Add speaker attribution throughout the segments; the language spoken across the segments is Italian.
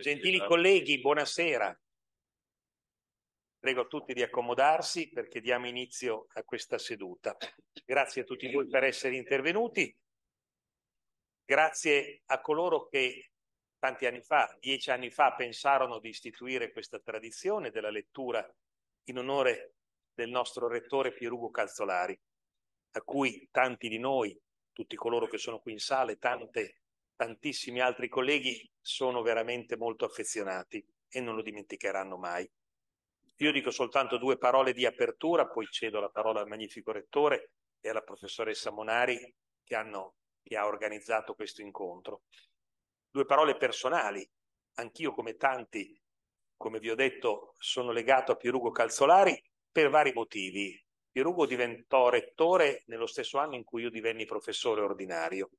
Speaker 1: Gentili colleghi, buonasera. Prego a tutti di accomodarsi perché diamo inizio a questa seduta. Grazie a tutti voi per essere intervenuti. Grazie a coloro che tanti anni fa, dieci anni fa, pensarono di istituire questa tradizione della lettura in onore del nostro rettore Pierugo Calzolari, a cui tanti di noi, tutti coloro che sono qui in sale, e tante tantissimi altri colleghi sono veramente molto affezionati e non lo dimenticheranno mai. Io dico soltanto due parole di apertura, poi cedo la parola al magnifico rettore e alla professoressa Monari che, hanno, che ha organizzato questo incontro. Due parole personali. Anch'io, come tanti, come vi ho detto, sono legato a Pierugo Calzolari per vari motivi. Pierugo diventò rettore nello stesso anno in cui io divenni professore ordinario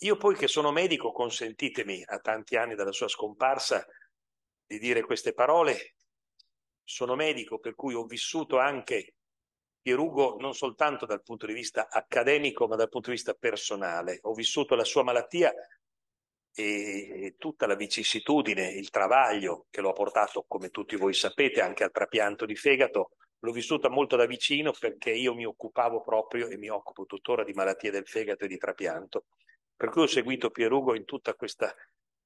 Speaker 1: io poi che sono medico, consentitemi, a tanti anni dalla sua scomparsa, di dire queste parole. Sono medico, per cui ho vissuto anche Pierugo non soltanto dal punto di vista accademico, ma dal punto di vista personale. Ho vissuto la sua malattia e tutta la vicissitudine, il travaglio che lo ha portato, come tutti voi sapete, anche al trapianto di fegato, l'ho vissuta molto da vicino perché io mi occupavo proprio e mi occupo tuttora di malattie del fegato e di trapianto. Per cui ho seguito Pierugo in tutta questa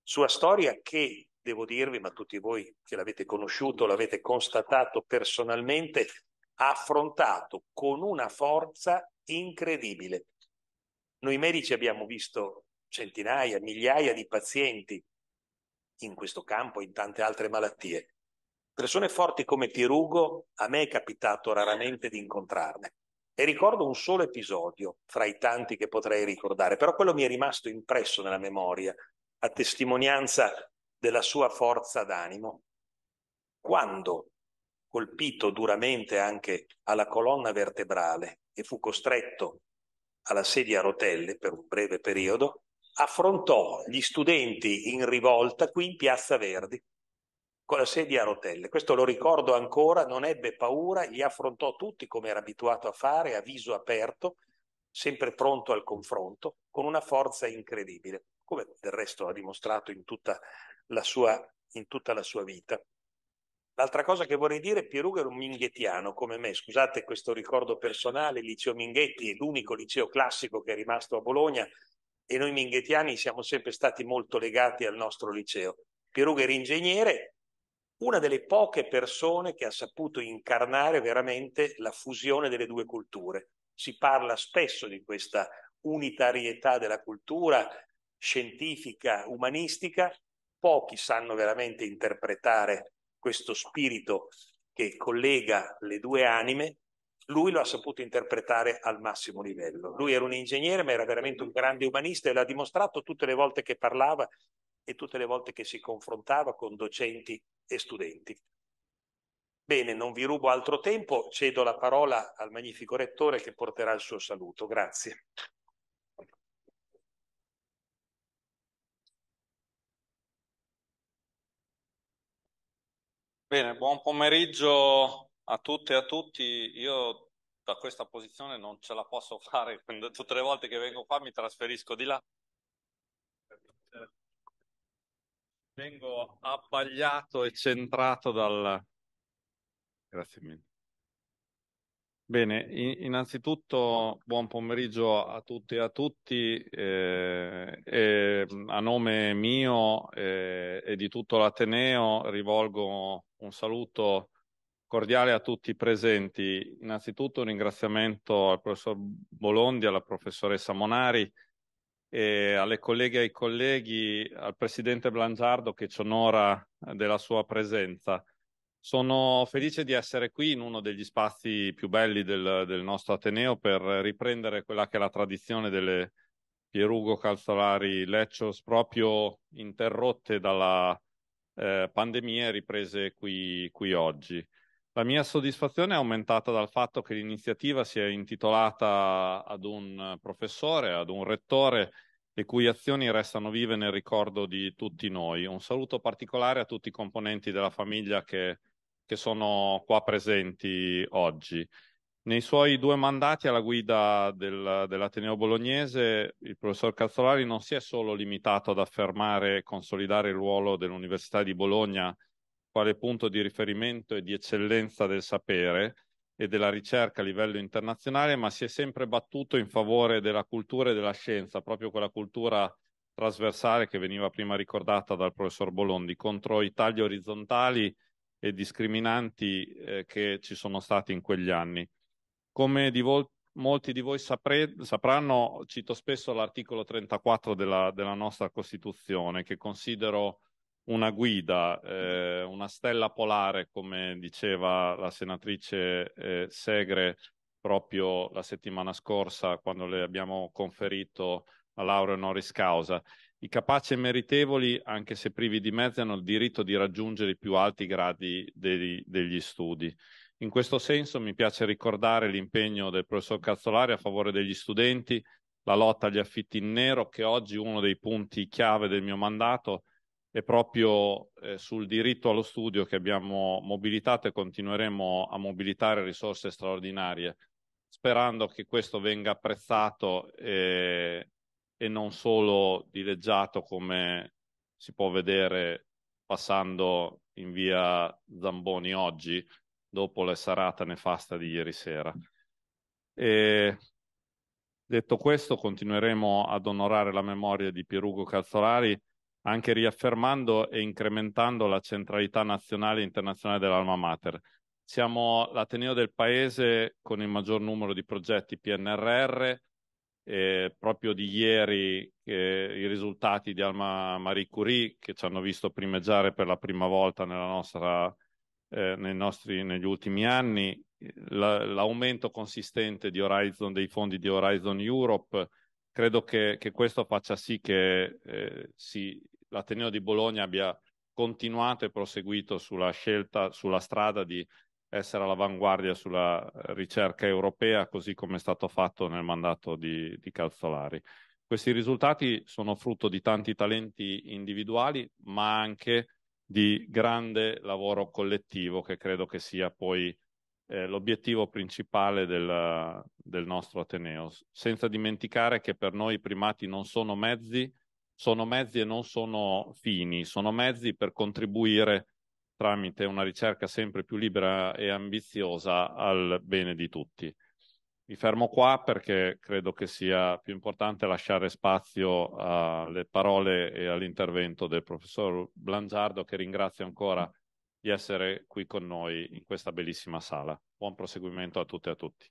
Speaker 1: sua storia che, devo dirvi, ma tutti voi che l'avete conosciuto, l'avete constatato personalmente, ha affrontato con una forza incredibile. Noi medici abbiamo visto centinaia, migliaia di pazienti in questo campo e in tante altre malattie. Persone forti come Pierugo a me è capitato raramente di incontrarne. E ricordo un solo episodio fra i tanti che potrei ricordare, però quello mi è rimasto impresso nella memoria, a testimonianza della sua forza d'animo. Quando, colpito duramente anche alla colonna vertebrale e fu costretto alla sedia a rotelle per un breve periodo, affrontò gli studenti in rivolta qui in Piazza Verdi con la sedia a rotelle. Questo lo ricordo ancora, non ebbe paura, li affrontò tutti come era abituato a fare, a viso aperto, sempre pronto al confronto, con una forza incredibile, come del resto ha dimostrato in tutta la sua, tutta la sua vita. L'altra cosa che vorrei dire, Pieruga era un minghettiano come me, scusate questo ricordo personale, il liceo Minghetti è l'unico liceo classico che è rimasto a Bologna e noi minghettiani siamo sempre stati molto legati al nostro liceo. Pieruga era ingegnere, una delle poche persone che ha saputo incarnare veramente la fusione delle due culture. Si parla spesso di questa unitarietà della cultura scientifica, umanistica, pochi sanno veramente interpretare questo spirito che collega le due anime, lui lo ha saputo interpretare al massimo livello. Lui era un ingegnere, ma era veramente un grande umanista e l'ha dimostrato tutte le volte che parlava e tutte le volte che si confrontava con docenti e studenti. Bene, non vi rubo altro tempo, cedo la parola al magnifico rettore che porterà il suo saluto. Grazie.
Speaker 2: Bene, buon pomeriggio a tutte e a tutti. Io da questa posizione non ce la posso fare, tutte le volte che vengo qua mi trasferisco di là Vengo abbagliato e centrato dal... Grazie mille. Bene, innanzitutto buon pomeriggio a tutte e a tutti, eh, eh, a nome mio eh, e di tutto l'Ateneo rivolgo un saluto cordiale a tutti i presenti. Innanzitutto un ringraziamento al professor Bolondi, alla professoressa Monari, e alle colleghe e ai colleghi, al Presidente Blangiardo che ci onora eh, della sua presenza. Sono felice di essere qui in uno degli spazi più belli del, del nostro Ateneo per riprendere quella che è la tradizione delle Pierugo Calzolari Leccios proprio interrotte dalla eh, pandemia e riprese qui, qui oggi. La mia soddisfazione è aumentata dal fatto che l'iniziativa sia intitolata ad un professore, ad un rettore, le cui azioni restano vive nel ricordo di tutti noi. Un saluto particolare a tutti i componenti della famiglia che, che sono qua presenti oggi. Nei suoi due mandati alla guida del, dell'Ateneo Bolognese, il professor Cazzolari non si è solo limitato ad affermare e consolidare il ruolo dell'Università di Bologna quale punto di riferimento e di eccellenza del sapere e della ricerca a livello internazionale, ma si è sempre battuto in favore della cultura e della scienza, proprio quella cultura trasversale che veniva prima ricordata dal professor Bolondi, contro i tagli orizzontali e discriminanti eh, che ci sono stati in quegli anni. Come di vol- molti di voi sapre- sapranno, cito spesso l'articolo 34 della, della nostra Costituzione, che considero una guida, eh, una stella polare, come diceva la senatrice eh, Segre proprio la settimana scorsa quando le abbiamo conferito la laurea honoris causa. I capaci e meritevoli, anche se privi di mezzi, hanno il diritto di raggiungere i più alti gradi dei, degli studi. In questo senso mi piace ricordare l'impegno del professor Cazzolari a favore degli studenti, la lotta agli affitti in nero, che oggi è uno dei punti chiave del mio mandato è proprio eh, sul diritto allo studio che abbiamo mobilitato e continueremo a mobilitare risorse straordinarie, sperando che questo venga apprezzato e, eh, e non solo dileggiato come si può vedere passando in via Zamboni oggi, dopo la serata nefasta di ieri sera. E, detto questo, continueremo ad onorare la memoria di Pierugo Calzolari anche riaffermando e incrementando la centralità nazionale e internazionale dell'Alma Mater. Siamo l'Ateneo del Paese con il maggior numero di progetti PNRR, eh, proprio di ieri eh, i risultati di Alma Marie Curie che ci hanno visto primeggiare per la prima volta nostra, eh, nostri, negli ultimi anni, l'aumento consistente di Horizon, dei fondi di Horizon Europe, credo che, che questo faccia sì che eh, si, l'Ateneo di Bologna abbia continuato e proseguito sulla scelta, sulla strada di essere all'avanguardia sulla ricerca europea, così come è stato fatto nel mandato di, di Calzolari. Questi risultati sono frutto di tanti talenti individuali, ma anche di grande lavoro collettivo che credo che sia poi eh, l'obiettivo principale del, del nostro Ateneo, senza dimenticare che per noi i primati non sono mezzi, sono mezzi e non sono fini, sono mezzi per contribuire tramite una ricerca sempre più libera e ambiziosa al bene di tutti. Mi fermo qua perché credo che sia più importante lasciare spazio alle parole e all'intervento del professor Blangiardo che ringrazio ancora di essere qui con noi in questa bellissima sala. Buon proseguimento a tutte e a tutti.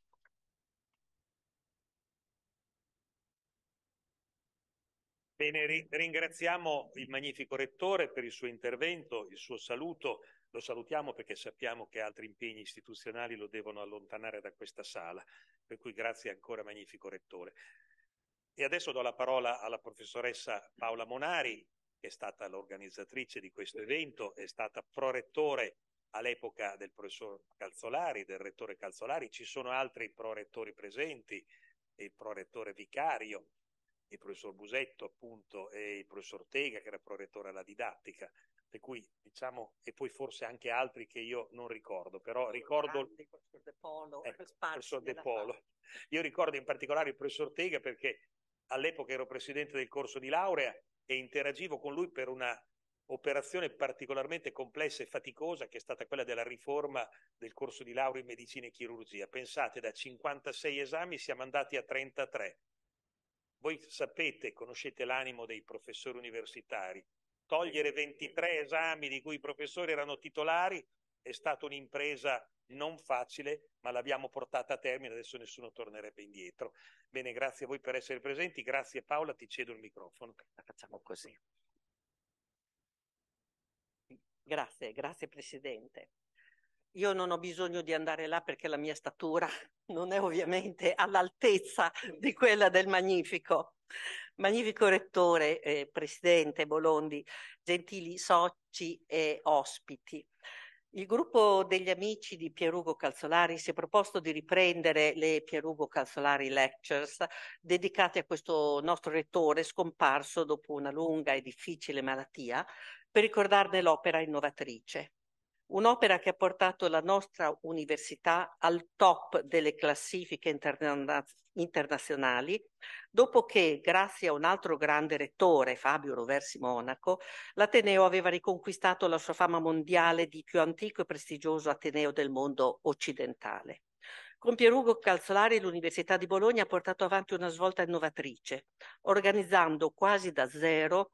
Speaker 1: Bene, ringraziamo il magnifico Rettore per il suo intervento, il suo saluto. Lo salutiamo perché sappiamo che altri impegni istituzionali lo devono allontanare da questa sala, per cui grazie ancora magnifico Rettore. E adesso do la parola alla professoressa Paola Monari, che è stata l'organizzatrice di questo evento, è stata prorettore all'epoca del professor Calzolari, del rettore Calzolari, ci sono altri prorettori presenti, il prorettore vicario, il professor Busetto appunto e il professor Tega che era prorettore alla didattica, per cui diciamo, e poi forse anche altri che io non ricordo, però ricordo il
Speaker 3: professor De Polo, eh, professor De Polo.
Speaker 1: io ricordo in particolare il professor Tega perché all'epoca ero presidente del corso di laurea e interagivo con lui per una operazione particolarmente complessa e faticosa che è stata quella della riforma del corso di laurea in medicina e chirurgia. Pensate, da 56 esami siamo andati a 33. Voi sapete, conoscete l'animo dei professori universitari. Togliere 23 esami di cui i professori erano titolari è stata un'impresa non facile, ma l'abbiamo portata a termine, adesso nessuno tornerebbe indietro. Bene, grazie a voi per essere presenti, grazie Paola, ti cedo il microfono.
Speaker 3: La facciamo così. Grazie, grazie Presidente. Io non ho bisogno di andare là perché la mia statura non è ovviamente all'altezza di quella del Magnifico. Magnifico Rettore, eh, Presidente Bolondi, gentili soci e ospiti. Il gruppo degli amici di Pierugo Calzolari si è proposto di riprendere le Pierugo Calzolari Lectures dedicate a questo nostro rettore scomparso dopo una lunga e difficile malattia per ricordarne l'opera innovatrice. Un'opera che ha portato la nostra università al top delle classifiche interna- internazionali, dopo che, grazie a un altro grande rettore, Fabio Roversi Monaco, l'Ateneo aveva riconquistato la sua fama mondiale di più antico e prestigioso Ateneo del mondo occidentale. Con Pierugo Calzolari l'Università di Bologna ha portato avanti una svolta innovatrice, organizzando quasi da zero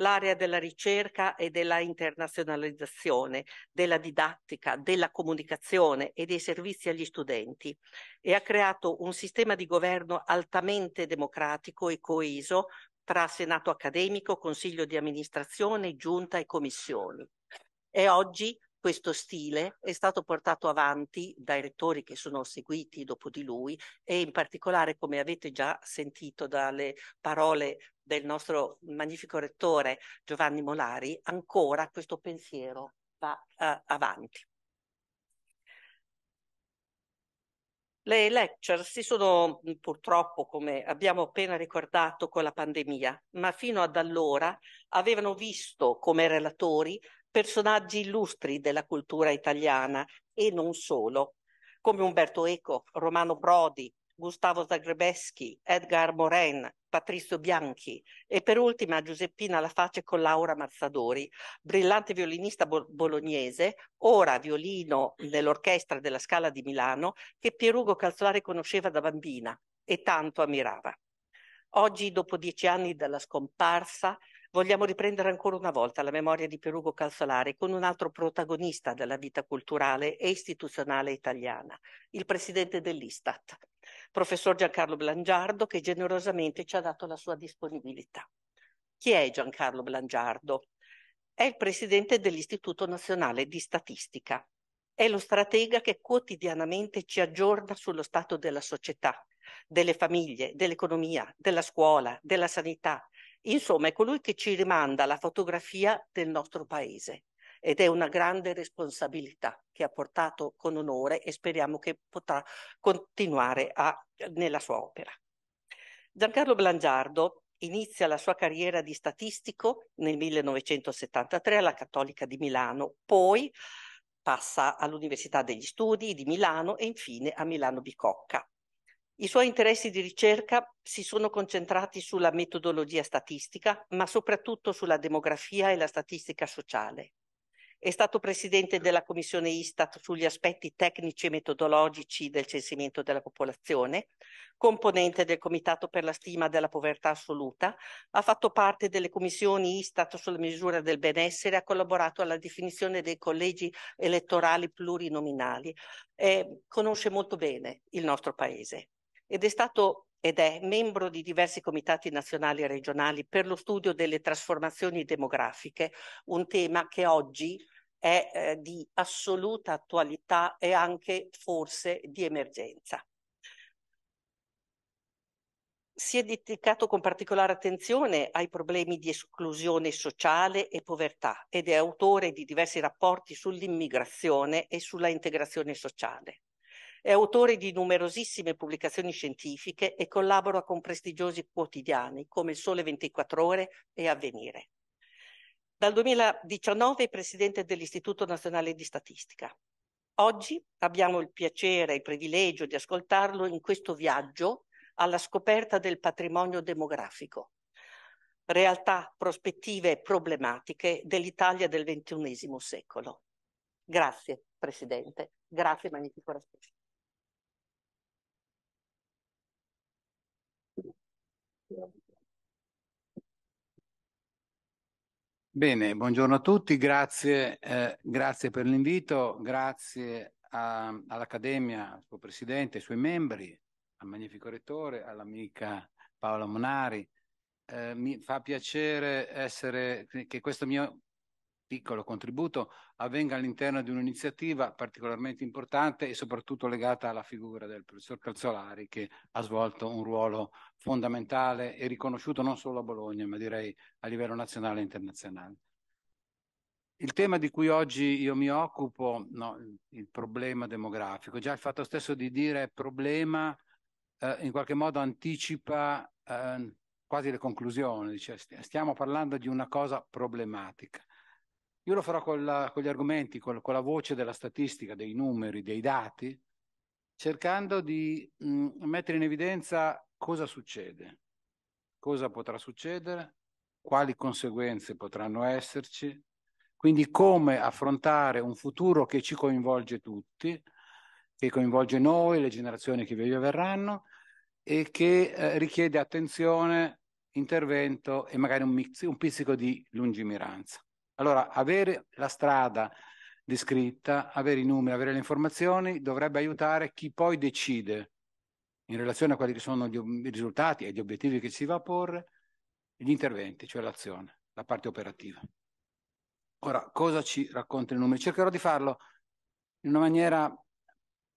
Speaker 3: l'area della ricerca e della internazionalizzazione, della didattica, della comunicazione e dei servizi agli studenti e ha creato un sistema di governo altamente democratico e coeso tra Senato accademico, Consiglio di amministrazione, Giunta e Commissioni. E oggi questo stile è stato portato avanti dai rettori che sono seguiti dopo di lui e in particolare, come avete già sentito dalle parole del nostro magnifico rettore Giovanni Molari, ancora questo pensiero va uh, avanti. Le lecture si sono purtroppo, come abbiamo appena ricordato, con la pandemia, ma fino ad allora avevano visto come relatori personaggi illustri della cultura italiana e non solo, come Umberto Eco, Romano Prodi, Gustavo Zagrebeschi, Edgar Moren, Patrizio Bianchi e per ultima Giuseppina Laface con Laura Mazzadori, brillante violinista bo- bolognese, ora violino nell'orchestra della Scala di Milano, che Pierugo Calzolari conosceva da bambina e tanto ammirava. Oggi, dopo dieci anni dalla scomparsa, vogliamo riprendere ancora una volta la memoria di Pierugo Calzolari con un altro protagonista della vita culturale e istituzionale italiana, il presidente dell'Istat, professor Giancarlo Blangiardo che generosamente ci ha dato la sua disponibilità. Chi è Giancarlo Blangiardo? È il presidente dell'Istituto Nazionale di Statistica. È lo stratega che quotidianamente ci aggiorna sullo stato della società, delle famiglie, dell'economia, della scuola, della sanità. Insomma, è colui che ci rimanda la fotografia del nostro paese ed è una grande responsabilità che ha portato con onore e speriamo che potrà continuare a, nella sua opera. Giancarlo Blangiardo inizia la sua carriera di statistico nel 1973 alla Cattolica di Milano, poi passa all'Università degli Studi di Milano e infine a Milano Bicocca. I suoi interessi di ricerca si sono concentrati sulla metodologia statistica, ma soprattutto sulla demografia e la statistica sociale. È stato presidente della commissione ISTAT sugli aspetti tecnici e metodologici del censimento della popolazione, componente del Comitato per la stima della povertà assoluta, ha fatto parte delle commissioni ISTAT sulla misura del benessere, ha collaborato alla definizione dei collegi elettorali plurinominali. Eh, conosce molto bene il nostro paese ed è stato ed è membro di diversi comitati nazionali e regionali per lo studio delle trasformazioni demografiche, un tema che oggi è eh, di assoluta attualità e anche forse di emergenza. Si è dedicato con particolare attenzione ai problemi di esclusione sociale e povertà ed è autore di diversi rapporti sull'immigrazione e sulla integrazione sociale. È autore di numerosissime pubblicazioni scientifiche e collabora con prestigiosi quotidiani come Il Sole 24 Ore e Avvenire. Dal 2019 è presidente dell'Istituto Nazionale di Statistica. Oggi abbiamo il piacere e il privilegio di ascoltarlo in questo viaggio alla scoperta del patrimonio demografico, realtà, prospettive e problematiche dell'Italia del XXI secolo. Grazie Presidente, grazie magnifico Raspucci.
Speaker 4: Bene, buongiorno a tutti, grazie, eh, grazie per l'invito, grazie all'Accademia, al suo Presidente, ai suoi membri, al magnifico Rettore, all'amica Paola Monari. Eh, mi fa piacere essere, che questo mio piccolo contributo avvenga all'interno di un'iniziativa particolarmente importante e soprattutto legata alla figura del professor Calzolari che ha svolto un ruolo fondamentale e riconosciuto non solo a Bologna ma direi a livello nazionale e internazionale. Il tema di cui oggi io mi occupo, no, il problema demografico, già il fatto stesso di dire problema eh, in qualche modo anticipa eh, quasi le conclusioni, cioè stiamo parlando di una cosa problematica. Io lo farò con, la, con gli argomenti, con, con, la voce della statistica, dei numeri, dei dati, cercando di mh, mm, mettere in evidenza cosa succede, cosa potrà succedere, quali conseguenze potranno esserci, quindi come affrontare un futuro che ci coinvolge tutti, che coinvolge noi, le generazioni che vi verranno e che eh, richiede attenzione, intervento e magari un, mix, un pizzico di lungimiranza. Allora, avere la strada descritta, avere i numeri, avere le informazioni dovrebbe aiutare chi poi decide in relazione a quali che sono i risultati e gli obiettivi che si va a porre, gli interventi, cioè l'azione, la parte operativa. Ora, cosa ci racconta il numero? Cercherò di farlo in una maniera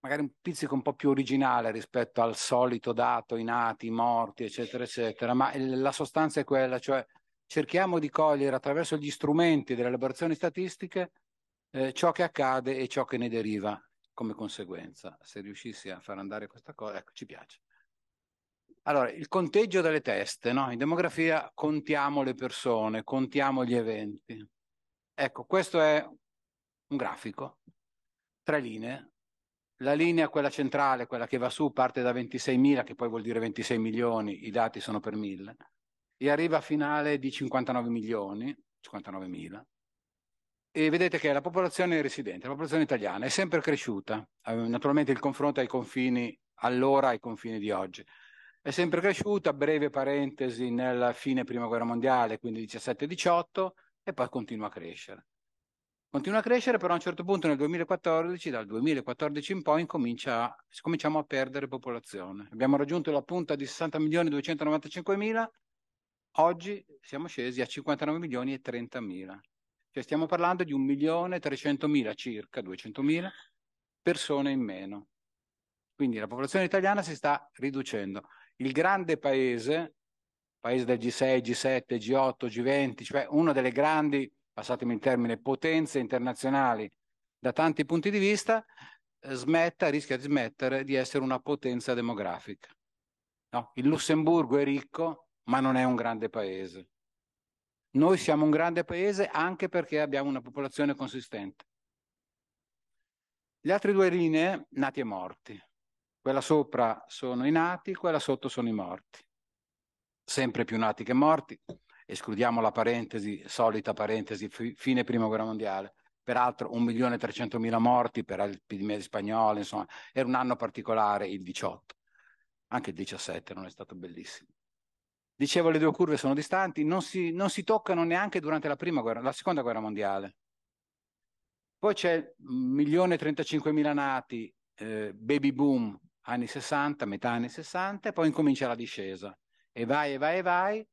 Speaker 4: magari un pizzico un po' più originale rispetto al solito dato, i nati, i morti, eccetera, eccetera, ma la sostanza è quella, cioè cerchiamo di cogliere attraverso gli strumenti delle elaborazioni statistiche eh, ciò che accade e ciò che ne deriva come conseguenza. Se riuscissi a far andare questa cosa, ecco, ci piace. Allora, il conteggio delle teste, no? In demografia contiamo le persone, contiamo gli eventi. Ecco, questo è un grafico, tre linee. La linea, quella centrale, quella che va su, parte da 26.000, che poi vuol dire 26 milioni, i dati sono per 1.000 e arriva a finale di 59 milioni, 59 mila. E vedete che la popolazione residente, la popolazione italiana, è sempre cresciuta. Eh, naturalmente il confronto ai confini allora ai confini di oggi. È sempre cresciuta, breve parentesi nella fine prima guerra mondiale, quindi 17-18, e poi continua a crescere. Continua a crescere, però a un certo punto nel 2014, dal 2014 in poi, comincia, cominciamo a perdere popolazione. Abbiamo raggiunto la punta di 60 milioni 295 mila, Oggi siamo scesi a 59 milioni e 30 mila, cioè stiamo parlando di 1 milione e 300 mila circa, 200 mila persone in meno. Quindi la popolazione italiana si sta riducendo. Il grande paese, paese del G6, G7, G8, G20, cioè una delle grandi, passatemi il termine, potenze internazionali da tanti punti di vista, eh, smetta, rischia di smettere di essere una potenza demografica. No? Il Lussemburgo è ricco, ma non è un grande paese. Noi siamo un grande paese anche perché abbiamo una popolazione consistente. Le altre due linee, nati e morti. Quella sopra sono i nati, quella sotto sono i morti. Sempre più nati che morti. Escludiamo la parentesi, solita parentesi, fine prima guerra mondiale. Peraltro 1.300.000 morti per l'epidemia spagnola, insomma, era un anno particolare, il 18. Anche il 17 non è stato bellissimo. Dicevo, le due curve sono distanti, non si, non si toccano neanche durante la, prima guerra, la seconda guerra mondiale. Poi c'è 1.035.000 nati, eh, baby boom anni 60, metà anni 60, e poi incomincia la discesa. E vai, e vai, e vai,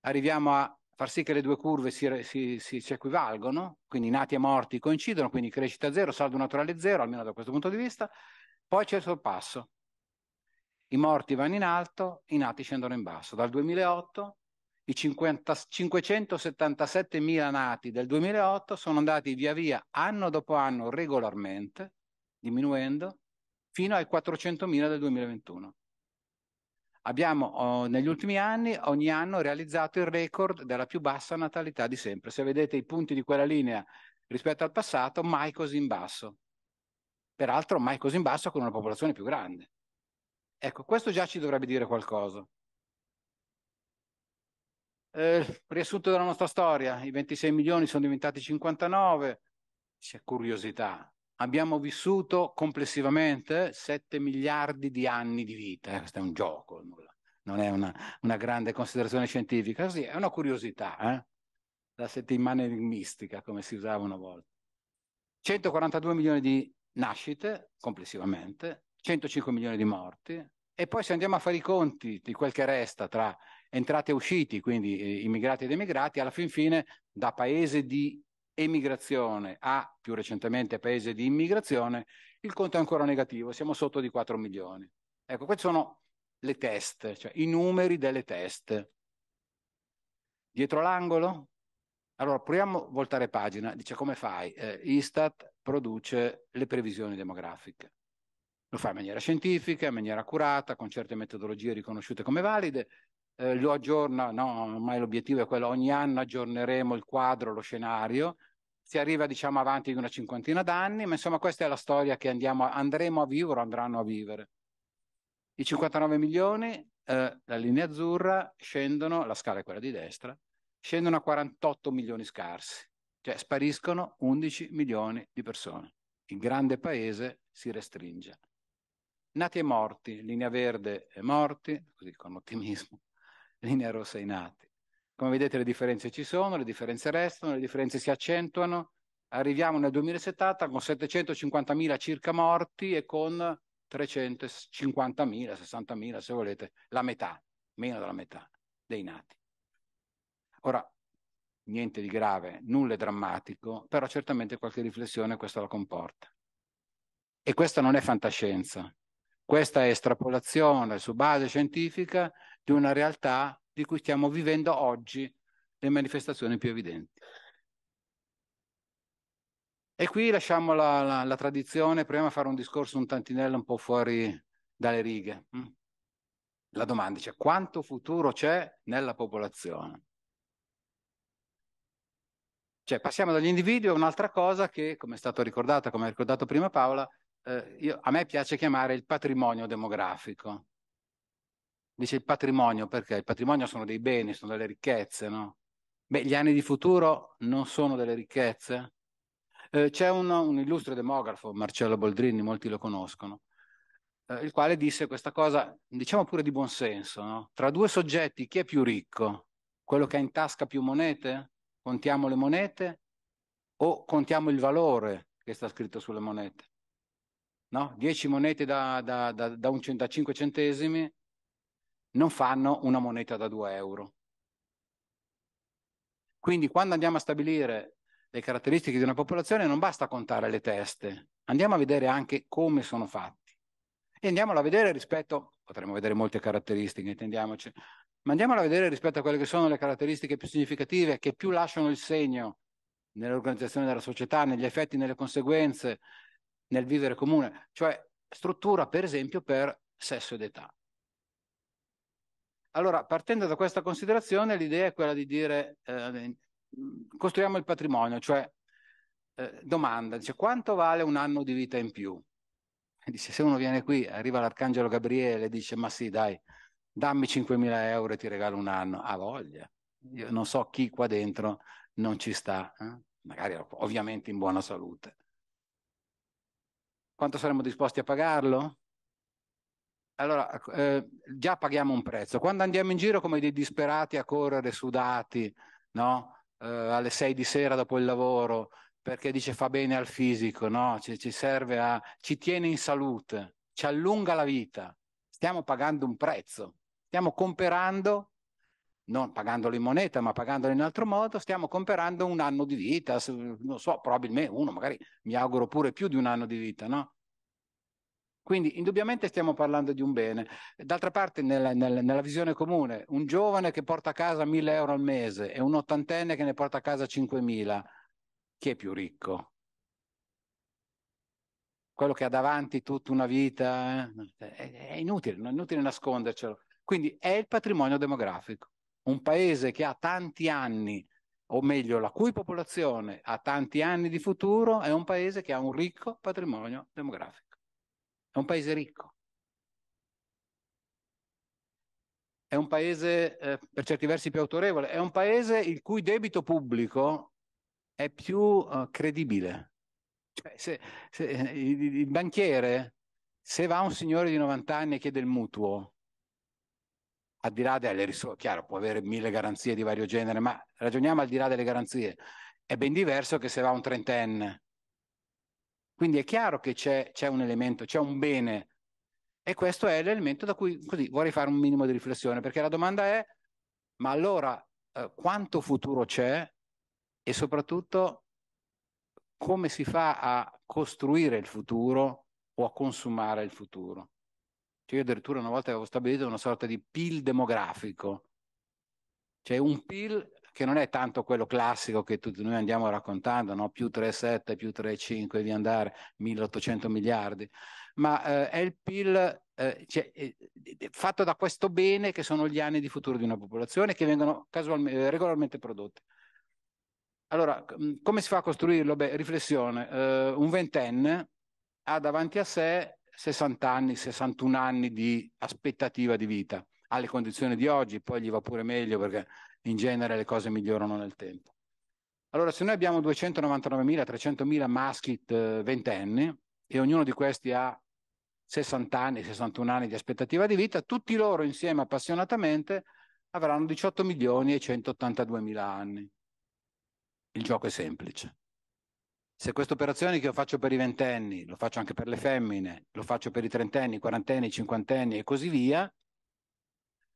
Speaker 4: arriviamo a far sì che le due curve si, si, si, si equivalgono, quindi nati e morti coincidono, quindi crescita zero, saldo naturale zero, almeno da questo punto di vista. Poi c'è il sorpasso, i morti vanno in alto, i nati scendono in basso. Dal 2008 i 577.000 nati del 2008 sono andati via via anno dopo anno regolarmente, diminuendo, fino ai 400.000 del 2021. Abbiamo oh, negli ultimi anni ogni anno realizzato il record della più bassa natalità di sempre. Se vedete i punti di quella linea rispetto al passato, mai così in basso. Peraltro mai così in basso con una popolazione più grande. Ecco, questo già ci dovrebbe dire qualcosa. Eh, riassunto della nostra storia, i 26 milioni sono diventati 59, c'è curiosità. Abbiamo vissuto complessivamente 7 miliardi di anni di vita, eh, questo è un gioco, nulla. non è una, una, grande considerazione scientifica, sì, è una curiosità, eh? la settimana enigmistica come si usava una volta. 142 milioni di nascite complessivamente, 105 milioni di morti e poi se andiamo a fare i conti di quel che resta tra entrate e usciti, quindi eh, immigrati ed emigrati, alla fin fine da paese di emigrazione a più recentemente paese di immigrazione, il conto è ancora negativo, siamo sotto di 4 milioni. Ecco, queste sono le test, cioè i numeri delle test. Dietro l'angolo? Allora, proviamo a voltare pagina, dice come fai? Eh, Istat produce le previsioni demografiche. Lo fa in maniera scientifica, in maniera accurata, con certe metodologie riconosciute come valide, eh, lo aggiorna, no, ormai l'obiettivo è quello, ogni anno aggiorneremo il quadro, lo scenario, si arriva diciamo avanti di una cinquantina d'anni, ma insomma questa è la storia che andiamo, andremo a vivere o andranno a vivere. I 59 milioni, eh, la linea azzurra, scendono, la scala è quella di destra, scendono a 48 milioni scarsi, cioè spariscono 11 milioni di persone. Il grande paese si restringe. Nati e morti, linea verde e morti, così con ottimismo, linea rossa i nati. Come vedete le differenze ci sono, le differenze restano, le differenze si accentuano. Arriviamo nel 2070 con 750.000 circa morti e con 350.000, 60.000 se volete, la metà, meno della metà dei nati. Ora, niente di grave, nulla è drammatico, però certamente qualche riflessione questo la comporta. E questa non è fantascienza, questa è estrapolazione su base scientifica di una realtà di cui stiamo vivendo oggi le manifestazioni più evidenti. E qui lasciamo la, la, la tradizione, proviamo a fare un discorso un tantinello un po' fuori dalle righe. Mm. La domanda è cioè, quanto futuro c'è nella popolazione? Cioè passiamo dagli individui a un'altra cosa che, come è stato ricordato, come ha ricordato prima Paola, eh, io, a me piace chiamare il patrimonio demografico. Dice il patrimonio perché? Il patrimonio sono dei beni, sono delle ricchezze, no? Beh, gli anni di futuro non sono delle ricchezze? Eh, c'è un, un, illustre demografo, Marcello Boldrini, molti lo conoscono, eh, il quale disse questa cosa, diciamo pure di buonsenso, no? Tra due soggetti chi è più ricco? Quello che ha in tasca più monete? Contiamo le monete? O contiamo il valore che sta scritto sulle monete? no? 10 monete da, da, da, da, un, da 5 centesimi non fanno una moneta da 2 euro. Quindi quando andiamo a stabilire le caratteristiche di una popolazione non basta contare le teste, andiamo a vedere anche come sono fatti. E andiamola a vedere rispetto, potremmo vedere molte caratteristiche, intendiamoci, ma andiamola a vedere rispetto a quelle che sono le caratteristiche più significative, che più lasciano il segno nell'organizzazione della società, negli effetti, nelle conseguenze, nel vivere comune, cioè struttura per esempio per sesso ed età. Allora, partendo da questa considerazione, l'idea è quella di dire eh, costruiamo il patrimonio, cioè eh, domanda, dice quanto vale un anno di vita in più? E dice se uno viene qui, arriva l'arcangelo Gabriele e dice ma sì dai, dammi 5.000 euro e ti regalo un anno, ha voglia, io non so chi qua dentro non ci sta, eh? magari ovviamente in buona salute. Quanto saremmo disposti a pagarlo? Allora, ecco, eh, già paghiamo un prezzo. Quando andiamo in giro come dei disperati a correre sudati, no? eh, alle sei di sera dopo il lavoro, perché dice fa bene al fisico, no? ci, ci serve a... ci tiene in salute, ci allunga la vita. Stiamo pagando un prezzo, stiamo comprando non pagandolo in moneta, ma pagandolo in altro modo, stiamo comprando un anno di vita, non so, probabilmente uno, magari mi auguro pure più di un anno di vita, no? Quindi indubbiamente stiamo parlando di un bene. D'altra parte, nella, nella, nella visione comune, un giovane che porta a casa 1000 euro al mese e un ottantenne che ne porta a casa 5000, chi è più ricco? Quello che ha davanti tutta una vita, eh? è, è inutile, è inutile nascondercelo. Quindi è il patrimonio demografico un paese che ha tanti anni, o meglio la cui popolazione ha tanti anni di futuro, è un paese che ha un ricco patrimonio demografico. È un paese ricco. È un paese eh, per certi versi più autorevole, è un paese il cui debito pubblico è più eh, credibile. Cioè, se, se, eh, il, il banchiere, se va a un signore di 90 anni e chiede il mutuo, al di là delle risorse, chiaro, può avere mille garanzie di vario genere, ma ragioniamo al di là delle garanzie. È ben diverso che se va un trentenne. Quindi è chiaro che c'è, c'è un elemento, c'è un bene. E questo è l'elemento da cui così, vorrei fare un minimo di riflessione, perché la domanda è, ma allora eh, quanto futuro c'è e soprattutto come si fa a costruire il futuro o a consumare il futuro? Cioè io addirittura una volta avevo stabilito una sorta di PIL demografico, cioè un PIL che non è tanto quello classico che tutti noi andiamo raccontando, no? più 3,7, più 3,5 e via andare, 1800 miliardi, ma eh, è il PIL eh, cioè, eh, fatto da questo bene che sono gli anni di futuro di una popolazione che vengono eh, regolarmente prodotti. Allora, come si fa a costruirlo? Beh, riflessione, eh, un ventenne ha davanti a sé 60 anni, 61 anni di aspettativa di vita alle condizioni di oggi, poi gli va pure meglio perché in genere le cose migliorano nel tempo. Allora, se noi abbiamo 299.000, 300.000 maschi ventenni e ognuno di questi ha 60 anni, 61 anni di aspettativa di vita, tutti loro insieme appassionatamente avranno 18 milioni e 182 mila anni. Il gioco è semplice se queste operazioni che io faccio per i ventenni, lo faccio anche per le femmine, lo faccio per i trentenni, i quarantenni, i cinquantenni e così via,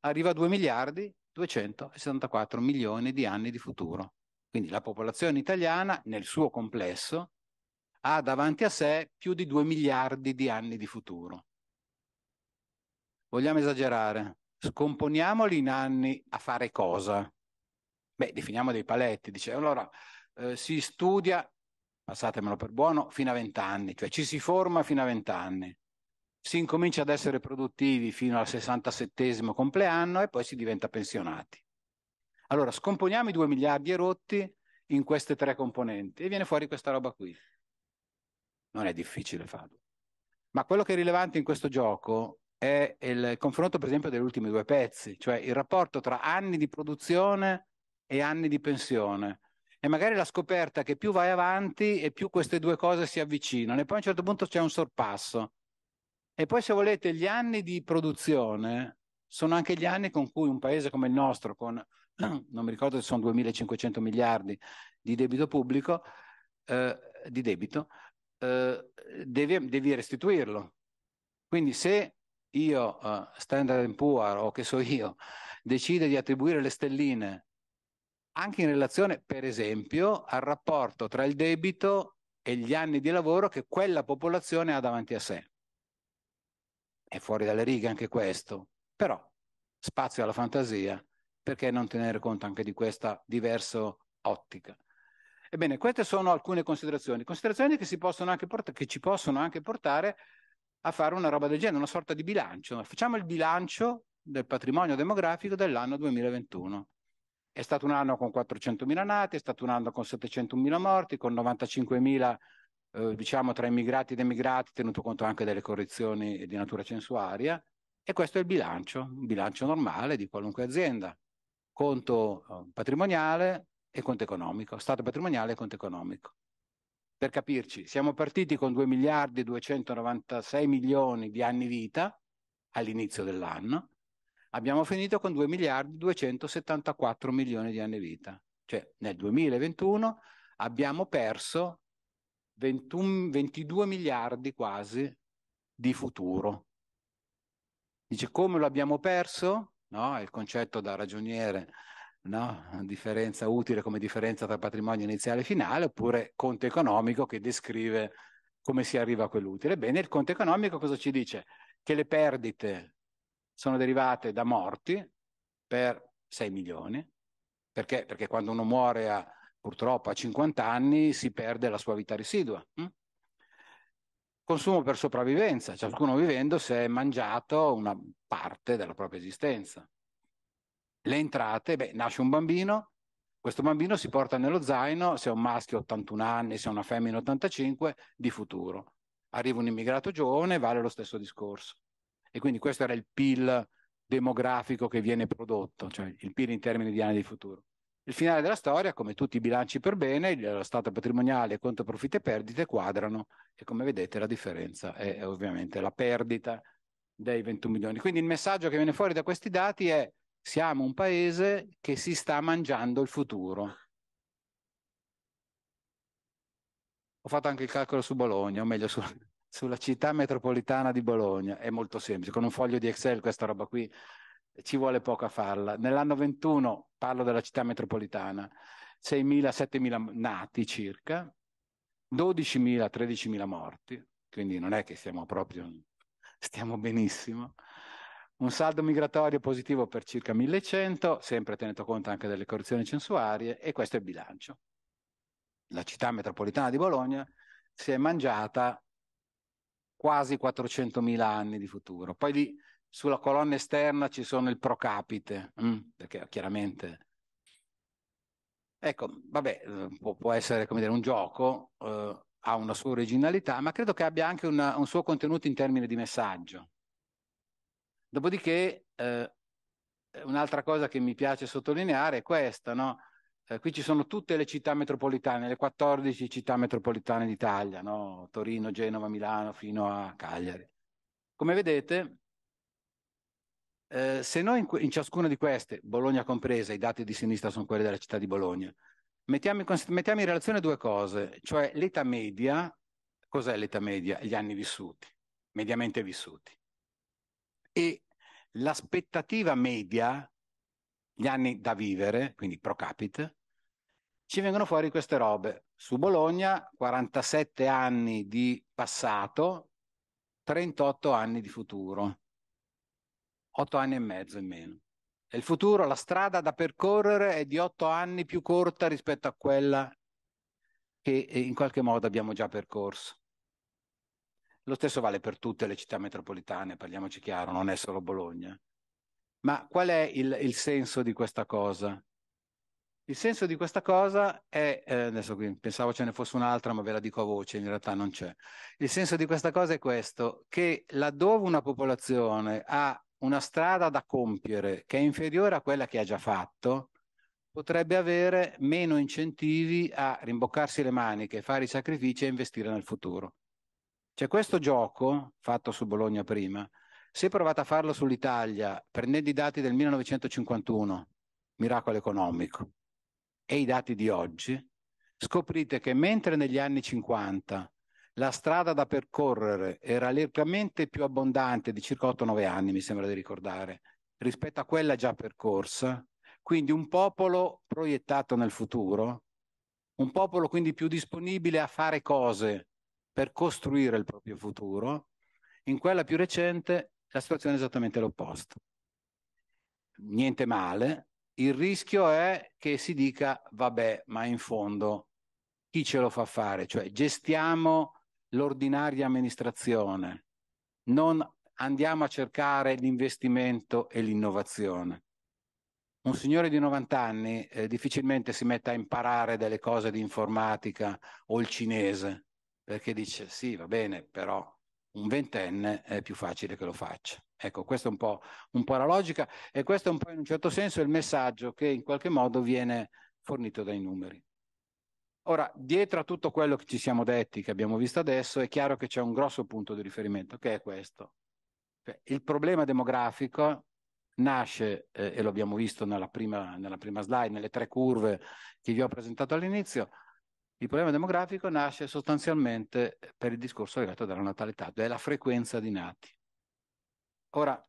Speaker 4: arriva a 2 miliardi 274 milioni di anni di futuro. Quindi la popolazione italiana nel suo complesso ha davanti a sé più di 2 miliardi di anni di futuro. Vogliamo esagerare? Scomponiamoli in anni a fare cosa? Beh, definiamo dei paletti, dice allora eh, si studia passatemelo per buono, fino a 20 anni, cioè ci si forma fino a 20 anni, si incomincia ad essere produttivi fino al 67 compleanno e poi si diventa pensionati. Allora scomponiamo i 2 miliardi erotti in queste tre componenti e viene fuori questa roba qui. Non è difficile farlo. Ma quello che è rilevante in questo gioco è il confronto, per esempio, degli ultimi due pezzi, cioè il rapporto tra anni di produzione e anni di pensione e magari la scoperta che più vai avanti e più queste due cose si avvicinano e poi a un certo punto c'è un sorpasso. E poi se volete gli anni di produzione sono anche gli anni con cui un paese come il nostro, con non mi ricordo se sono 2.500 miliardi di debito pubblico, eh, di debito, eh, devi, devi, restituirlo. Quindi se io, eh, Standard Poor's o che so io, decide di attribuire le stelline anche in relazione, per esempio, al rapporto tra il debito e gli anni di lavoro che quella popolazione ha davanti a sé. È fuori dalle righe anche questo, però spazio alla fantasia, perché non tenere conto anche di questa diversa ottica? Ebbene, queste sono alcune considerazioni, considerazioni che, port- che ci possono anche portare a fare una roba del genere, una sorta di bilancio. Facciamo il bilancio del patrimonio demografico dell'anno 2021. È stato un anno con 400.000 nati, è stato un anno con 700.000 morti, con 95.000 eh, diciamo tra immigrati ed emigrati, tenuto conto anche delle correzioni di natura censuaria. E questo è il bilancio, un bilancio normale di qualunque azienda. Conto eh, patrimoniale e conto economico, stato patrimoniale e conto economico. Per capirci, siamo partiti con 2 miliardi 296 milioni di anni vita all'inizio dell'anno, abbiamo finito con 2 miliardi 274 milioni di anni vita. Cioè nel 2021 abbiamo perso 21, 22 miliardi quasi di futuro. Dice come lo abbiamo perso? No, il concetto da ragioniere, no? differenza utile come differenza tra patrimonio iniziale e finale, oppure conto economico che descrive come si arriva a quell'utile. Bene, il conto economico cosa ci dice? Che le perdite sono derivate da morti per 6 milioni, perché, perché quando uno muore a, purtroppo a 50 anni si perde la sua vita residua. Hm? Consumo per sopravvivenza, ciascuno vivendo si è mangiato una parte della propria esistenza. Le entrate, beh, nasce un bambino, questo bambino si porta nello zaino, se è un maschio 81 anni, se è una femmina 85, di futuro. Arriva un immigrato giovane, vale lo stesso discorso e quindi questo era il PIL demografico che viene prodotto, cioè il PIL in termini di anni di futuro. Il finale della storia, come tutti i bilanci per bene, lo stato patrimoniale, conto profitti e perdite quadrano e come vedete la differenza è ovviamente la perdita dei 21 milioni. Quindi il messaggio che viene fuori da questi dati è siamo un paese che si sta mangiando il futuro. Ho fatto anche il calcolo su Bologna, o meglio su, sulla città metropolitana di Bologna. È molto semplice, con un foglio di Excel questa roba qui ci vuole poco a farla. Nell'anno 21, parlo della città metropolitana, 6.000-7.000 nati circa, 12.000-13.000 morti, quindi non è che stiamo proprio, stiamo benissimo. Un saldo migratorio positivo per circa 1.100, sempre tenendo conto anche delle correzioni censuarie, e questo è il bilancio. La città metropolitana di Bologna si è mangiata quasi 400.000 anni di futuro. Poi lì sulla colonna esterna ci sono il pro capite, mm? perché chiaramente... Ecco, vabbè, eh, può, essere come dire, un gioco, eh, ha una sua originalità, ma credo che abbia anche una, un suo contenuto in termini di messaggio. Dopodiché, eh, un'altra cosa che mi piace sottolineare è questa, no? eh, qui ci sono tutte le città metropolitane, le 14 città metropolitane d'Italia, no? Torino, Genova, Milano fino a Cagliari. Come vedete, eh, se noi in, in, ciascuna di queste, Bologna compresa, i dati di sinistra sono quelli della città di Bologna, mettiamo in, mettiamo in relazione due cose, cioè l'età media, cos'è l'età media? Gli anni vissuti, mediamente vissuti. E l'aspettativa media gli anni da vivere, quindi pro capite, ci vengono fuori queste robe. Su Bologna 47 anni di passato, 38 anni di futuro, 8 anni e mezzo in meno. E il futuro, la strada da percorrere è di 8 anni più corta rispetto a quella che eh, in qualche modo abbiamo già percorso. Lo stesso vale per tutte le città metropolitane, parliamoci chiaro, non è solo Bologna. Ma qual è il, il senso di questa cosa? Il senso di questa cosa è, eh, adesso qui pensavo ce ne fosse un'altra, ma ve la dico a voce, in realtà non c'è. Il senso di questa cosa è questo, che laddove una popolazione ha una strada da compiere che è inferiore a quella che ha già fatto, potrebbe avere meno incentivi a rimboccarsi le maniche, fare i sacrifici e investire nel futuro. C'è questo gioco, fatto su Bologna prima, se provate a farlo sull'Italia, prendendo i dati del 1951, miracolo economico, e i dati di oggi, scoprite che mentre negli anni 50 la strada da percorrere era lentamente più abbondante di circa 8-9 anni, mi sembra di ricordare, rispetto a quella già percorsa, quindi un popolo proiettato nel futuro, un popolo quindi più disponibile a fare cose per costruire il proprio futuro, in quella più recente la situazione è esattamente l'opposto. Niente male, il rischio è che si dica vabbè, ma in fondo chi ce lo fa fare? Cioè gestiamo l'ordinaria amministrazione, non andiamo a cercare l'investimento e l'innovazione. Un signore di 90 anni eh, difficilmente si mette a imparare delle cose di informatica o il cinese, perché dice sì, va bene, però un ventenne è più facile che lo faccia. Ecco, questa è un po', un po la logica e questo è un po' in un certo senso il messaggio che in qualche modo viene fornito dai numeri. Ora, dietro a tutto quello che ci siamo detti, che abbiamo visto adesso, è chiaro che c'è un grosso punto di riferimento, che è questo. Cioè, il problema demografico nasce, eh, e lo abbiamo visto nella prima, nella prima slide, nelle tre curve che vi ho presentato all'inizio, il problema demografico nasce sostanzialmente per il discorso legato alla natalità, cioè la frequenza di nati. Ora,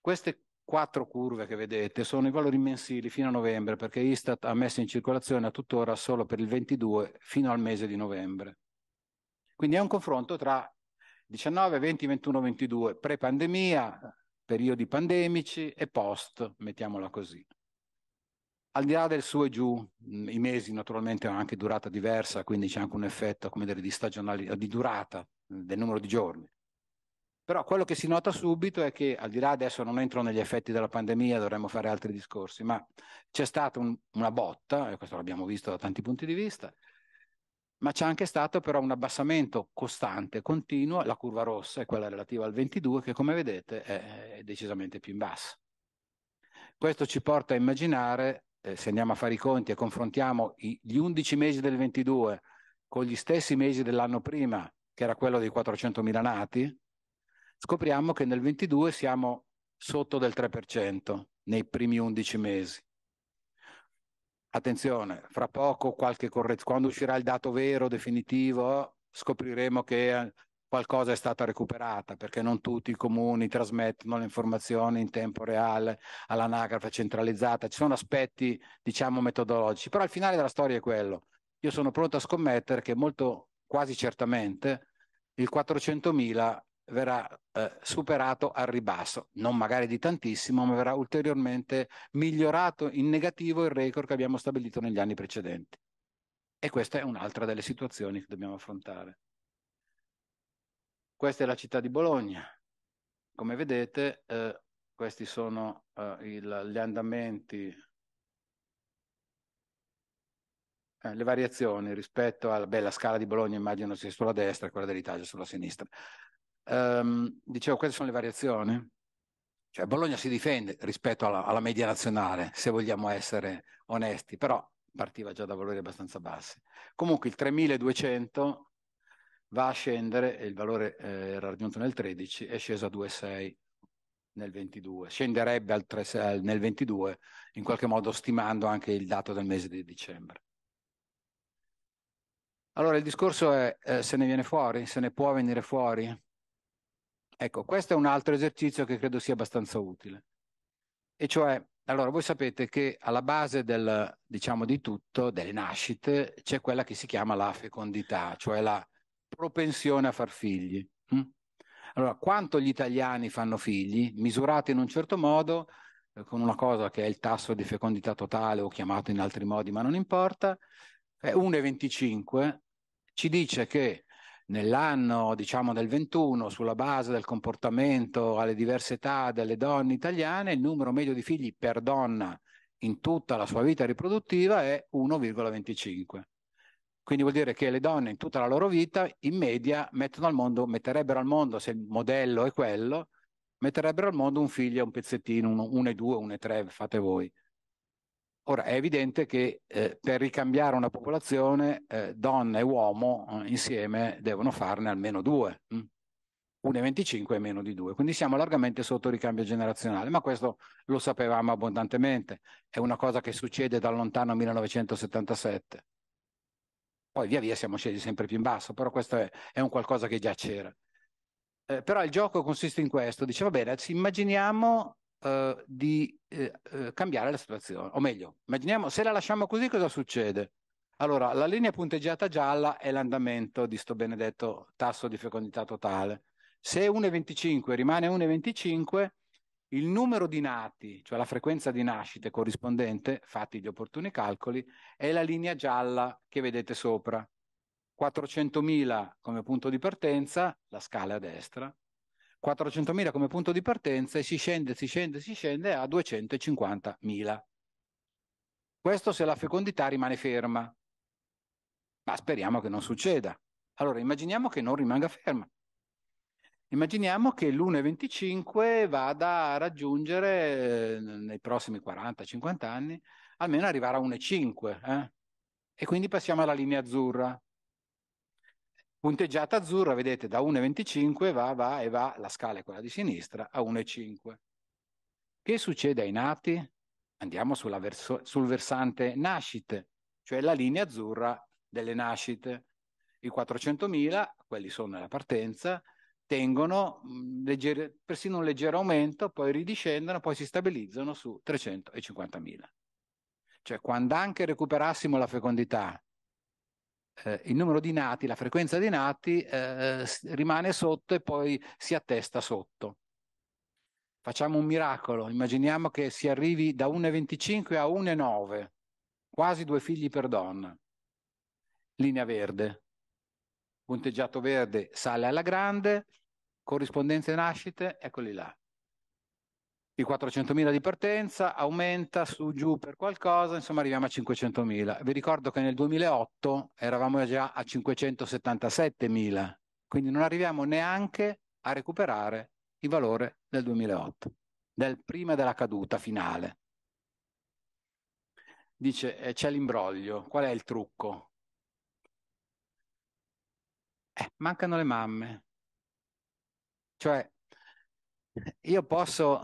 Speaker 4: queste quattro curve che vedete sono i valori mensili fino a novembre, perché Istat ha messo in circolazione a tuttora solo per il 22 fino al mese di novembre. Quindi è un confronto tra 19, 20, 21, 22, pre-pandemia, periodi pandemici e post, mettiamola così. Al di là del su e giù, i mesi naturalmente hanno anche durata diversa, quindi c'è anche un effetto come dire, di stagionalità, di durata del numero di giorni. Però quello che si nota subito è che, al di là adesso non entro negli effetti della pandemia, dovremmo fare altri discorsi, ma c'è stata un, una botta, e questo l'abbiamo visto da tanti punti di vista, ma c'è anche stato però un abbassamento costante, continuo, la curva rossa è quella relativa al 22, che come vedete è, è decisamente più in basso. Questo ci porta a immaginare eh, se andiamo a fare i conti e confrontiamo gli 11 mesi del 22 con gli stessi mesi dell'anno prima, che era quello dei 400.000 nati, scopriamo che nel 22 siamo sotto del 3% nei primi 11 mesi. Attenzione, fra poco qualche correzione, quando uscirà il dato vero definitivo, scopriremo che eh, qualcosa è stata recuperata perché non tutti i comuni trasmettono le informazioni in tempo reale all'anagrafa centralizzata, ci sono aspetti diciamo metodologici, però il finale della storia è quello. Io sono pronto a scommettere che molto quasi certamente il 400.000 verrà eh, superato al ribasso, non magari di tantissimo, ma verrà ulteriormente migliorato in negativo il record che abbiamo stabilito negli anni precedenti. E questa è un'altra delle situazioni che dobbiamo affrontare. Questa è la città di Bologna. Come vedete, eh, questi sono eh, il, gli andamenti, eh, le variazioni rispetto alla bella scala di Bologna, immagino sia sulla destra, e quella dell'Italia sulla sinistra. Um, dicevo, queste sono le variazioni. Cioè, Bologna si difende rispetto alla, alla media nazionale, se vogliamo essere onesti, però partiva già da valori abbastanza bassi. Comunque il 3200 va a scendere e il valore eh, era raggiunto nel 13 è sceso a 2,6 nel 22 scenderebbe al 3, nel 22 in qualche modo stimando anche il dato del mese di dicembre allora il discorso è eh, se ne viene fuori se ne può venire fuori ecco questo è un altro esercizio che credo sia abbastanza utile e cioè allora, voi sapete che alla base del, diciamo, di tutto, delle nascite, c'è quella che si chiama la fecondità, cioè la propensione a far figli. Mm? Allora, quanto gli italiani fanno figli, misurati in un certo modo, eh, con una cosa che è il tasso di fecondità totale o chiamato in altri modi, ma non importa, è 1,25, ci dice che nell'anno diciamo del 21, sulla base del comportamento alle diverse età delle donne italiane, il numero medio di figli per donna in tutta la sua vita riproduttiva è 1,25. Quindi vuol dire che le donne in tutta la loro vita, in media, mettono al mondo, metterebbero al mondo, se il modello è quello, metterebbero al mondo un figlio, un pezzettino, uno, uno e due, uno e tre, fate voi. Ora è evidente che eh, per ricambiare una popolazione, eh, donna e uomo eh, insieme devono farne almeno due. Mh? Mm. 1,25 e meno di 2, quindi siamo largamente sotto ricambio generazionale, ma questo lo sapevamo abbondantemente, è una cosa che succede da lontano 1977. Poi via via siamo scesi sempre più in basso, però questo è, è un qualcosa che già c'era. Eh, però il gioco consiste in questo, dice va bene, immaginiamo eh, di eh, eh, cambiare la situazione, o meglio, immaginiamo se la lasciamo così cosa succede? Allora, la linea punteggiata gialla è l'andamento di sto benedetto tasso di fecondità totale. Se 1,25 rimane 1,25, il numero di nati, cioè la frequenza di nascite corrispondente, fatti gli opportuni calcoli, è la linea gialla che vedete sopra. 400.000 come punto di partenza, la scala è a destra, 400.000 come punto di partenza e si scende, si scende, si scende a 250.000. Questo se la fecondità rimane ferma, ma speriamo che non succeda. Allora immaginiamo che non rimanga ferma, Immaginiamo che l'1,25 vada a raggiungere eh, nei prossimi 40-50 anni almeno arrivare a 1,5 eh? e quindi passiamo alla linea azzurra. Punteggiata azzurra, vedete, da 1,25 va, va e va, la scala è quella di sinistra, a 1,5. Che succede ai nati? Andiamo verso, sul versante nascite, cioè la linea azzurra delle nascite. I 400.000, quelli sono nella partenza, tengono legger- persino un leggero aumento, poi ridiscendono, poi si stabilizzano su 350.000. Cioè, quando anche recuperassimo la fecondità, eh, il numero di nati, la frequenza di nati eh, rimane sotto e poi si attesta sotto. Facciamo un miracolo, immaginiamo che si arrivi da 1,25 a 1,9, quasi due figli per donna. Linea verde, punteggiato verde sale alla grande, corrispondenze nascite, eccoli là. I 400.000 di partenza aumenta su giù per qualcosa, insomma arriviamo a 500.000. Vi ricordo che nel 2008 eravamo già a 577.000, quindi non arriviamo neanche a recuperare il valore del 2008, del prima della caduta finale. Dice eh, c'è l'imbroglio, qual è il trucco? Eh, mancano le mamme, cioè, io posso,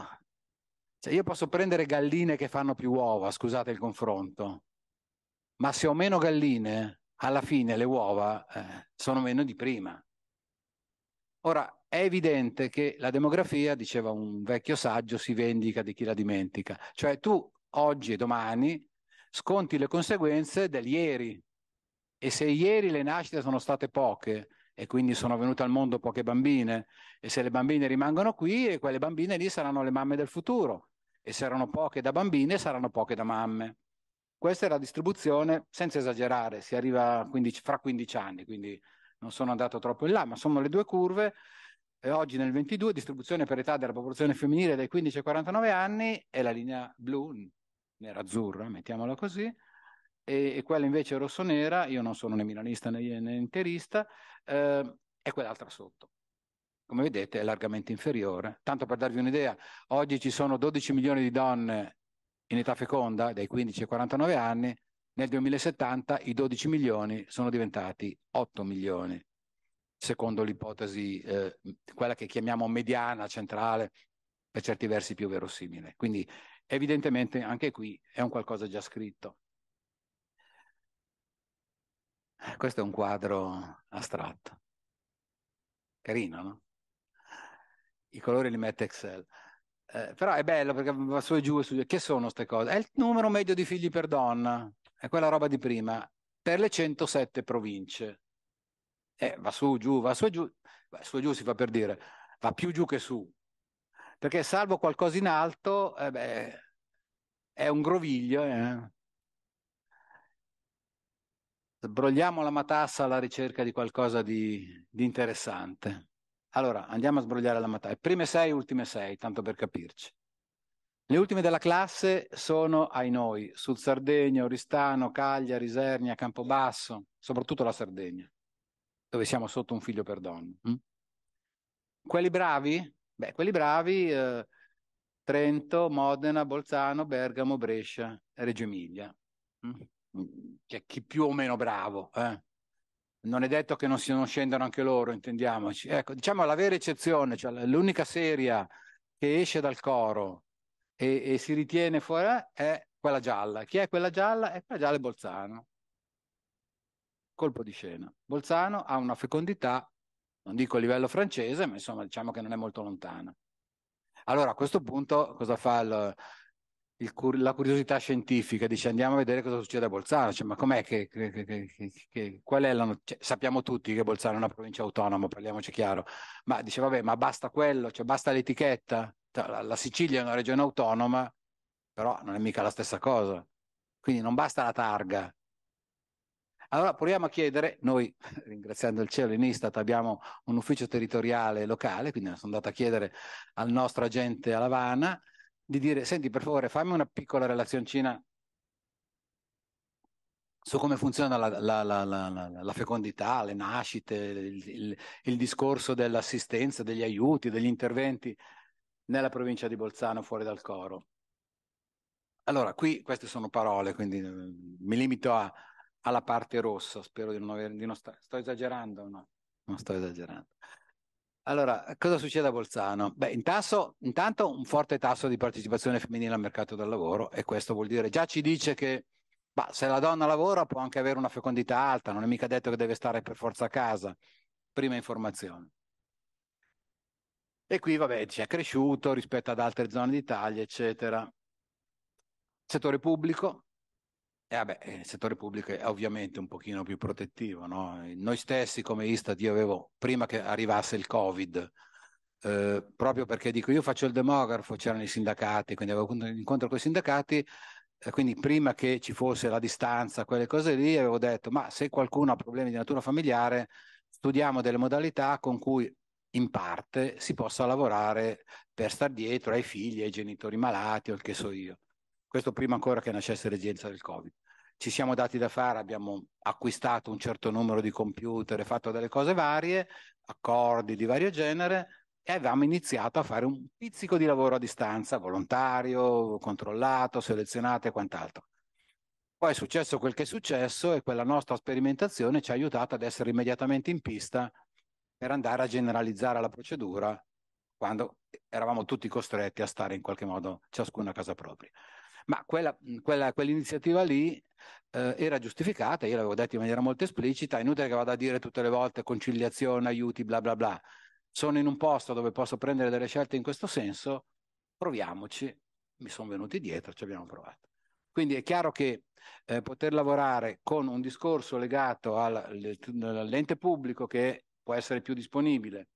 Speaker 4: cioè io posso prendere galline che fanno più uova, scusate il confronto, ma se ho meno galline, alla fine le uova eh, sono meno di prima. Ora, è evidente che la demografia, diceva un vecchio saggio, si vendica di chi la dimentica. Cioè tu oggi e domani sconti le conseguenze del ieri. E se ieri le nascite sono state poche e quindi sono venute al mondo poche bambine e se le bambine rimangono qui, quelle bambine lì saranno le mamme del futuro. E se erano poche da bambine, saranno poche da mamme. Questa è la distribuzione, senza esagerare, si arriva 15, fra 15 anni, quindi non sono andato troppo in là, ma sono le due curve. E oggi nel 22, distribuzione per età della popolazione femminile dai 15 ai 49 anni, è la linea blu, nera-azzurra, mettiamola così, e, e quella invece rosso-nera, io non sono né milanista né, né interista, eh, è quell'altra sotto come vedete, è largamente inferiore. Tanto per darvi un'idea, oggi ci sono 12 milioni di donne in età feconda, dai 15 ai 49 anni, nel 2070 i 12 milioni sono diventati 8 milioni, secondo l'ipotesi, eh, quella che chiamiamo mediana, centrale, per certi versi più verosimile. Quindi evidentemente anche qui è un qualcosa già scritto. Questo è un quadro astratto. Carino, no? i colori li mette Excel. Eh, però è bello perché va su e giù e su. Che sono queste cose? È il numero medio di figli per donna, è quella roba di prima, per le 107 province. Eh, va su, giù, va su e giù, va su e giù si fa per dire, va più giù che su. Perché salvo qualcosa in alto, eh beh, è un groviglio. Eh. Sbrogliamo la matassa alla ricerca di qualcosa di, di interessante. Allora, andiamo a sbrogliare la matassa. Prime sei, ultime sei, tanto per capirci. Le ultime della classe sono ai noi, sul Sardegno, Oristano, Caglia, Isernia, Campobasso, soprattutto la Sardegna, dove siamo sotto un figlio per donna. Mm? Quelli bravi? Beh, quelli bravi, eh, Trento, Modena, Bolzano, Bergamo, Brescia, Reggio Emilia. Mm? Cioè, chi più o meno bravo, eh? non è detto che non, si, non scendano anche loro, intendiamoci. Ecco, diciamo la vera eccezione, cioè l'unica serie che esce dal coro e, e si ritiene fuori eh, è quella gialla. Chi è quella gialla? È quella gialla è Bolzano. Colpo di scena. Bolzano ha una fecondità, non dico a livello francese, ma insomma diciamo che non è molto lontana. Allora a questo punto cosa fa il, il, la curiosità scientifica, dice andiamo a vedere cosa succede a Bolzano, cioè, ma com'è che, che, che, che qual è la cioè, sappiamo tutti che Bolzano è una provincia autonoma, parliamoci chiaro, ma dice vabbè, ma basta quello, cioè, basta l'etichetta, la, la Sicilia è una regione autonoma, però non è mica la stessa cosa, quindi non basta la targa, allora proviamo a chiedere, noi ringraziando il cielo in Istat abbiamo un ufficio territoriale locale, quindi sono andato a chiedere al nostro agente a Lavana di dire, senti per favore fammi una piccola relazioncina su come funziona la, la, la, la fecondità, le nascite, il, il, il, discorso dell'assistenza, degli aiuti, degli interventi nella provincia di Bolzano fuori dal coro. Allora, qui queste sono parole, quindi mi limito a, alla parte rossa, spero di non aver... Di non sta, sto esagerando no? Non sto esagerando. Allora, cosa succede a Bolzano? Beh, intanto, intanto un forte tasso di partecipazione femminile al mercato del lavoro e questo vuol dire, già ci dice che bah, se la donna lavora può anche avere una fecondità alta, non è mica detto che deve stare per forza a casa. Prima informazione. E qui, vabbè, ci è cresciuto rispetto ad altre zone d'Italia, eccetera. Settore pubblico, e eh vabbè, il eh, settore pubblico è ovviamente un pochino più protettivo. No? Eh, noi stessi come Istad, io avevo, prima che arrivasse il Covid, eh, proprio perché dico io faccio il demografo, c'erano i sindacati, quindi avevo un incontro con i sindacati, eh, quindi prima che ci fosse la distanza, quelle cose lì, avevo detto, ma se qualcuno ha problemi di natura familiare, studiamo delle modalità con cui in parte si possa lavorare per star dietro ai figli, ai genitori malati o il che so io questo prima ancora che nascesse l'esigenza del Covid. Ci siamo dati da fare, abbiamo acquistato un certo numero di computer, fatto delle cose varie, accordi di vario genere, e avevamo iniziato a fare un pizzico di lavoro a distanza, volontario, controllato, selezionato e quant'altro. Poi è successo quel che è successo e quella nostra sperimentazione ci ha aiutato ad essere immediatamente in pista per andare a generalizzare la procedura quando eravamo tutti costretti a stare in qualche modo ciascuno a casa propria ma quella, mhmm, quella, quell'iniziativa lì eh, era giustificata, io l'avevo detto in maniera molto esplicita, è inutile che vada a dire tutte le volte conciliazione, aiuti, bla bla bla. Sono in un posto dove posso prendere delle scelte in questo senso, proviamoci, mi sono venuti dietro, ci abbiamo provato. Quindi è chiaro che eh, poter lavorare con un discorso legato al, all'ente pubblico che può essere più disponibile,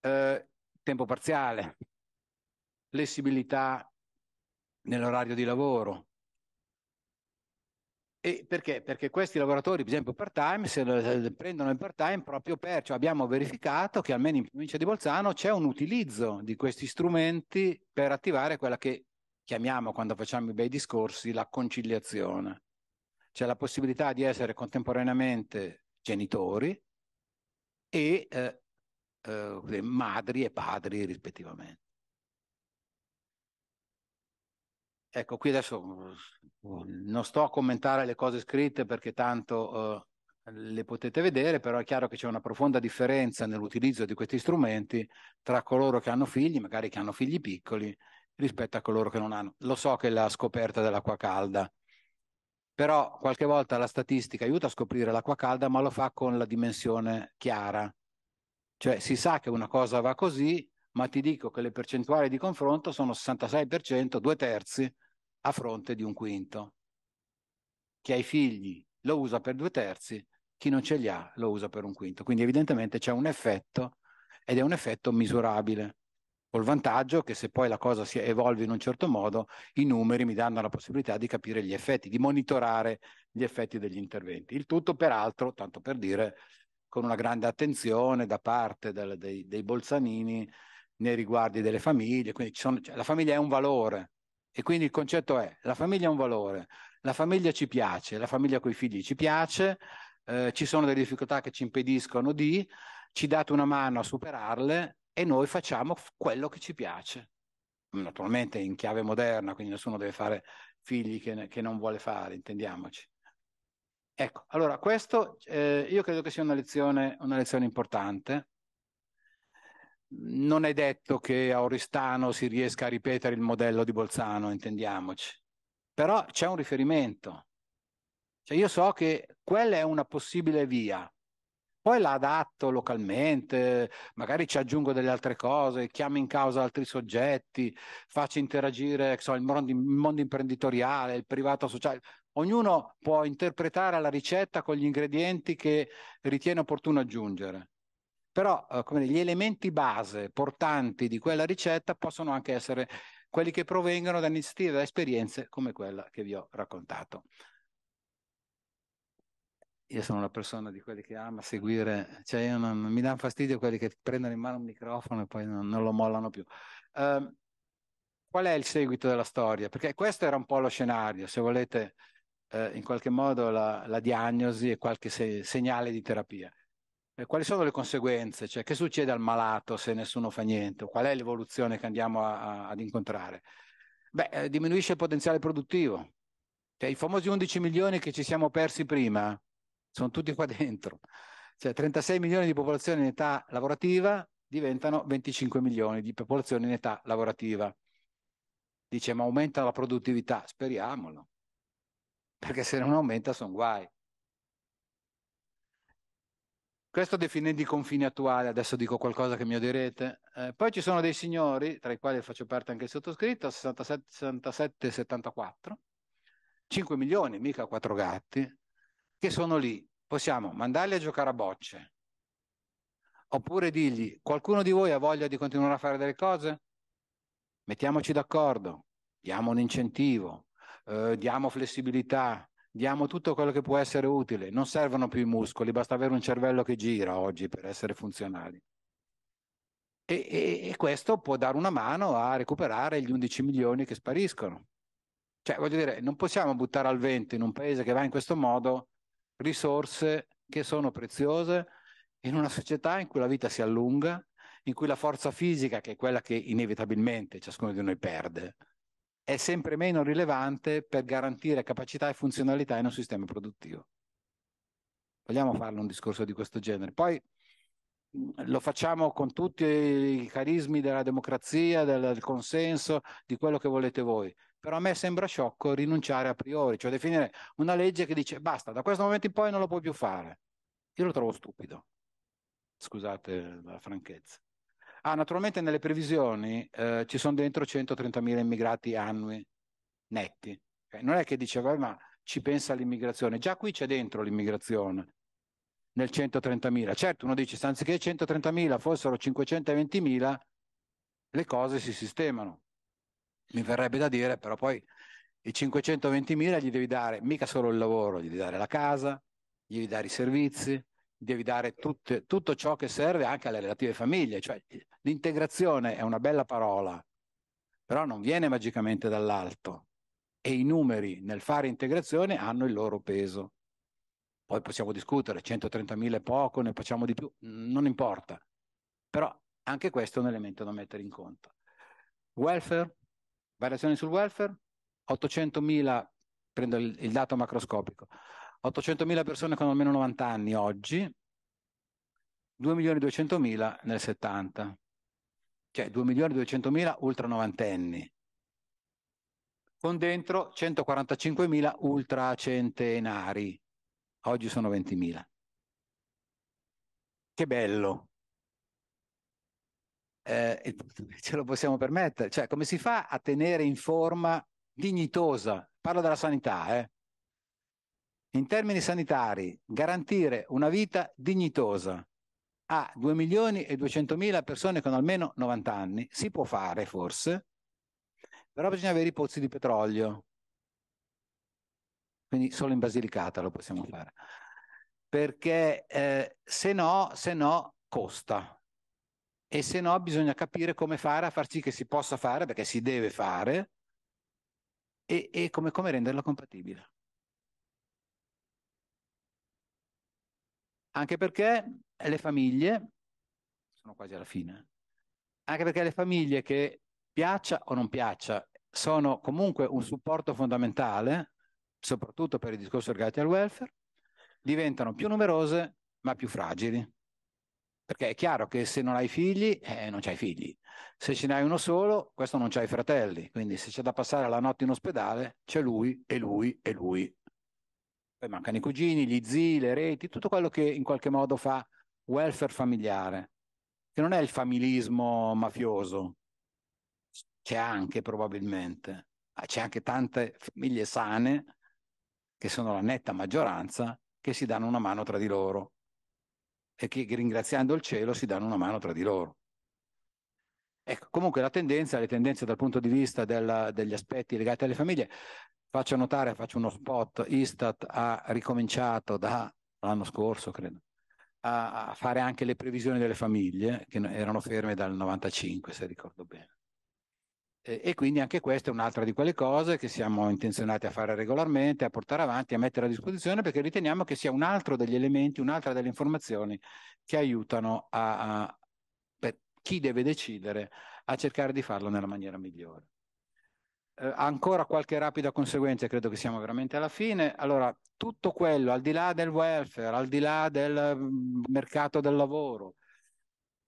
Speaker 4: eh, tempo parziale, flessibilità nell'orario di lavoro. E perché? Perché questi lavoratori, per esempio part time, se eh, prendono il part time proprio per, cioè abbiamo verificato che almeno in provincia di Bolzano c'è un utilizzo di questi strumenti per attivare quella che chiamiamo quando facciamo i bei discorsi la conciliazione. C'è la possibilità di essere contemporaneamente genitori e eh, eh, madri e padri rispettivamente. Ecco, qui adesso mm, non sto a commentare le cose scritte perché tanto eh, le potete vedere, però è chiaro che c'è una profonda differenza nell'utilizzo di questi strumenti tra coloro che hanno figli, magari che hanno figli piccoli, rispetto a coloro che non hanno. Lo so che è la scoperta dell'acqua calda, però qualche volta la statistica aiuta a scoprire l'acqua calda, ma lo fa con la dimensione chiara. Cioè si sa che una cosa va così, ma ti dico che le percentuali di confronto sono 66%, due terzi, a fronte di un quinto. Chi ha i figli lo usa per due terzi, chi non ce li ha lo usa per un quinto. Quindi evidentemente c'è un effetto ed è un effetto misurabile. Col vantaggio che se poi la cosa si evolve in un certo modo, i numeri mi danno la possibilità di capire gli effetti, di monitorare gli effetti degli interventi. Il tutto, peraltro, tanto per dire, con una grande attenzione da parte del, dei, dei, Bolzanini nei riguardi delle famiglie. Quindi sono, cioè, la famiglia è un valore, e quindi il concetto è, la famiglia è un valore, la famiglia ci piace, la famiglia con i figli ci piace, eh, ci sono delle difficoltà che ci impediscono di, ci date una mano a superarle e noi facciamo quello che ci piace. Naturalmente in chiave moderna, quindi nessuno deve fare figli che, che non vuole fare, intendiamoci. Ecco, allora questo eh, io credo che sia una lezione, una lezione importante non è detto che a Oristano si riesca a ripetere il modello di Bolzano, intendiamoci. Però c'è un riferimento. Cioè io so che quella è una possibile via. Poi la adatto localmente, magari ci aggiungo delle altre cose, chiamo in causa altri soggetti, faccio interagire so, il, mondo, il mondo imprenditoriale, il privato sociale. Ognuno può interpretare la ricetta con gli ingredienti che ritiene opportuno aggiungere però eh, come gli elementi base portanti di quella ricetta possono anche essere quelli che provengono da iniziative, da esperienze come quella che vi ho raccontato. Io sono una persona di quelli che ama seguire, cioè non, mi danno fastidio quelli che prendono in mano un microfono e poi non, non lo mollano più. Eh, qual è il seguito della storia? Perché questo era un po' lo scenario, se volete eh, in qualche modo la, la diagnosi e qualche se- segnale di terapia eh, quali sono le conseguenze? Cioè, che succede al malato se nessuno fa niente? Qual è l'evoluzione che andiamo a, a, ad incontrare? Beh, eh, diminuisce il potenziale produttivo. Cioè, I famosi 11 milioni che ci siamo persi prima sono tutti qua dentro. Cioè, 36 milioni di popolazione in età lavorativa diventano 25 milioni di popolazione in età lavorativa. Dice, ma aumenta la produttività? Speriamolo, perché se non aumenta sono guai. Questo definendo i confini attuali, adesso dico qualcosa che mi odierete. Eh, poi ci sono dei signori, tra i quali faccio parte anche il sottoscritto, 67-74, 5 milioni, mica 4 gatti, che sono lì. Possiamo mandarli a giocare a bocce, oppure dirgli, qualcuno di voi ha voglia di continuare a fare delle cose? Mettiamoci d'accordo, diamo un incentivo, eh, diamo flessibilità, diamo tutto quello che può essere utile, non servono più i muscoli, basta avere un cervello che gira oggi per essere funzionali. E, e, e questo può dare una mano a recuperare gli 11 milioni che spariscono. Cioè, voglio dire, non possiamo buttare al vento in un paese che va in questo modo risorse che sono preziose in una società in cui la vita si allunga, in cui la forza fisica, che è quella che inevitabilmente ciascuno di noi perde, è sempre meno rilevante per garantire capacità e funzionalità in un sistema produttivo. Vogliamo farlo un discorso di questo genere. Poi lo facciamo con tutti i carismi della democrazia, del, consenso, di quello che volete voi. Però a me sembra sciocco rinunciare a priori, cioè definire una legge che dice basta, da questo momento in poi non lo puoi più fare. Io lo trovo stupido. Scusate la franchezza. Ah, naturalmente nelle previsioni eh, ci sono dentro 130.000 immigrati annui netti. Okay? Eh, non è che diceva, ma ci pensa all'immigrazione. Già qui c'è dentro l'immigrazione, nel 130.000. Certo, uno dice, se anziché 130.000 fossero 520.000, le cose si sistemano. Mi verrebbe da dire, però poi i 520.000 gli devi dare mica solo il lavoro, gli devi dare la casa, gli devi dare i servizi, devi dare tut, tutto ciò che serve anche alle relative famiglie. Cioè, l'integrazione è una bella parola, però non viene magicamente dall'alto e i numeri nel fare integrazione hanno il loro peso. Poi possiamo discutere, 130.000 è poco, ne facciamo di più, non importa. Però anche questo è un elemento da mettere in conto. Welfare, variazioni sul welfare, 800.000, prendo il, il dato macroscopico, 800.000 persone con almeno 90 anni oggi, 2.200.000 nel 70, cioè 2.200.000 ultra novantenni, con dentro 145.000 ultra centenari, oggi sono 20.000. Che bello! Eh, ce lo possiamo permettere, cioè come si fa a tenere in forma dignitosa, parlo della sanità, eh? In termini sanitari, garantire una vita dignitosa a 2 milioni e 200 mila persone con almeno 90 anni si può fare forse, però bisogna avere i pozzi di petrolio. Quindi solo in Basilicata lo possiamo fare. Perché eh, se no, se no costa. E se no bisogna capire come fare a far sì che si possa fare, perché si deve fare, e, e come, come renderlo compatibile. Anche perché le famiglie, sono quasi alla fine, anche perché le famiglie che piaccia o non piaccia sono comunque un supporto fondamentale, soprattutto per i discorsi legati al welfare, diventano più numerose ma più fragili. Perché è chiaro che se non hai figli, eh, non c'hai figli. Se ce n'hai uno solo, questo non c'hai fratelli. Quindi se c'è da passare la notte in ospedale, c'è lui e lui e lui poi mancano i cugini, gli zii, le reti, tutto quello che in qualche modo fa welfare familiare, che non è il familismo mafioso, c'è anche probabilmente, c'è anche tante famiglie sane, che sono la netta maggioranza, che si danno una mano tra di loro e che ringraziando il cielo si danno una mano tra di loro. Ecco, comunque la tendenza, le tendenze dal punto di vista della, degli aspetti legati alle famiglie, Faccio notare, faccio uno spot, Istat ha ricominciato l'anno scorso, credo, a, fare anche le previsioni delle famiglie, che erano ferme dal 95, se ricordo bene. E, e quindi anche questa è un'altra di quelle cose che siamo intenzionati a fare regolarmente, a portare avanti, a mettere a disposizione, perché riteniamo che sia un altro degli elementi, un'altra delle informazioni che aiutano a, a chi deve decidere a cercare di farlo nella maniera migliore. Eh, ancora qualche rapida conseguenza, credo che siamo veramente alla fine. Allora, tutto quello, al di là del welfare, al di là del mm, mercato del lavoro,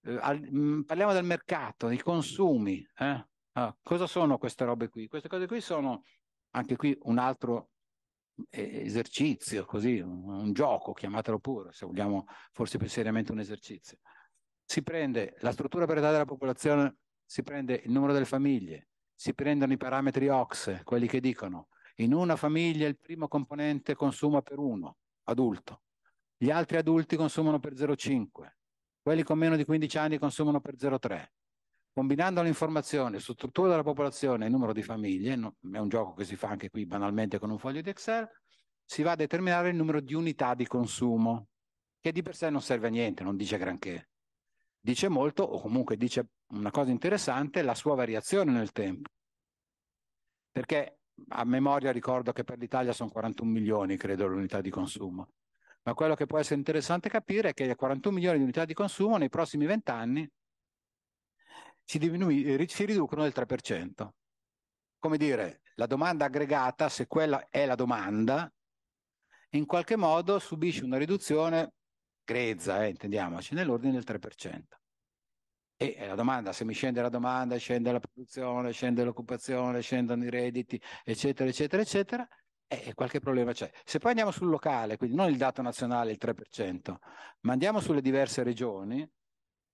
Speaker 4: eh, al, mh, mm, parliamo del mercato, dei consumi. Eh? Ah, cosa sono queste robe qui? Queste cose qui sono anche qui un altro eh, esercizio, così, un, un gioco, chiamatelo pure, se vogliamo forse più seriamente un esercizio. Si prende la struttura per età della popolazione, si prende il numero delle famiglie, si prendono i parametri OX, quelli che dicono in una famiglia il primo componente consuma per uno adulto, gli altri adulti consumano per 0,5, quelli con meno di 15 anni consumano per 0,3. Combinando l'informazione, su struttura della popolazione e numero di famiglie, è un gioco che si fa anche qui banalmente con un foglio di Excel, si va a determinare il numero di unità di consumo, che di per sé non serve a niente, non dice granché dice molto, o comunque dice una cosa interessante, la sua variazione nel tempo. Perché a memoria ricordo che per l'Italia sono 41 milioni, credo, l'unità di consumo. Ma quello che può essere interessante capire è che 41 milioni di unità di consumo nei prossimi 20 anni si, diminu- eh, si riducono del 3%. Come dire, la domanda aggregata, se quella è la domanda, in qualche modo subisce una riduzione grezza, eh, intendiamoci, nell'ordine del 3%. E eh, la domanda, se mi scende la domanda, scende la produzione, scende l'occupazione, scendono i redditi, eccetera, eccetera, eccetera, eh, eh qualche problema c'è. Se poi andiamo sul locale, quindi non il dato nazionale, il 3%, ma andiamo sulle diverse regioni,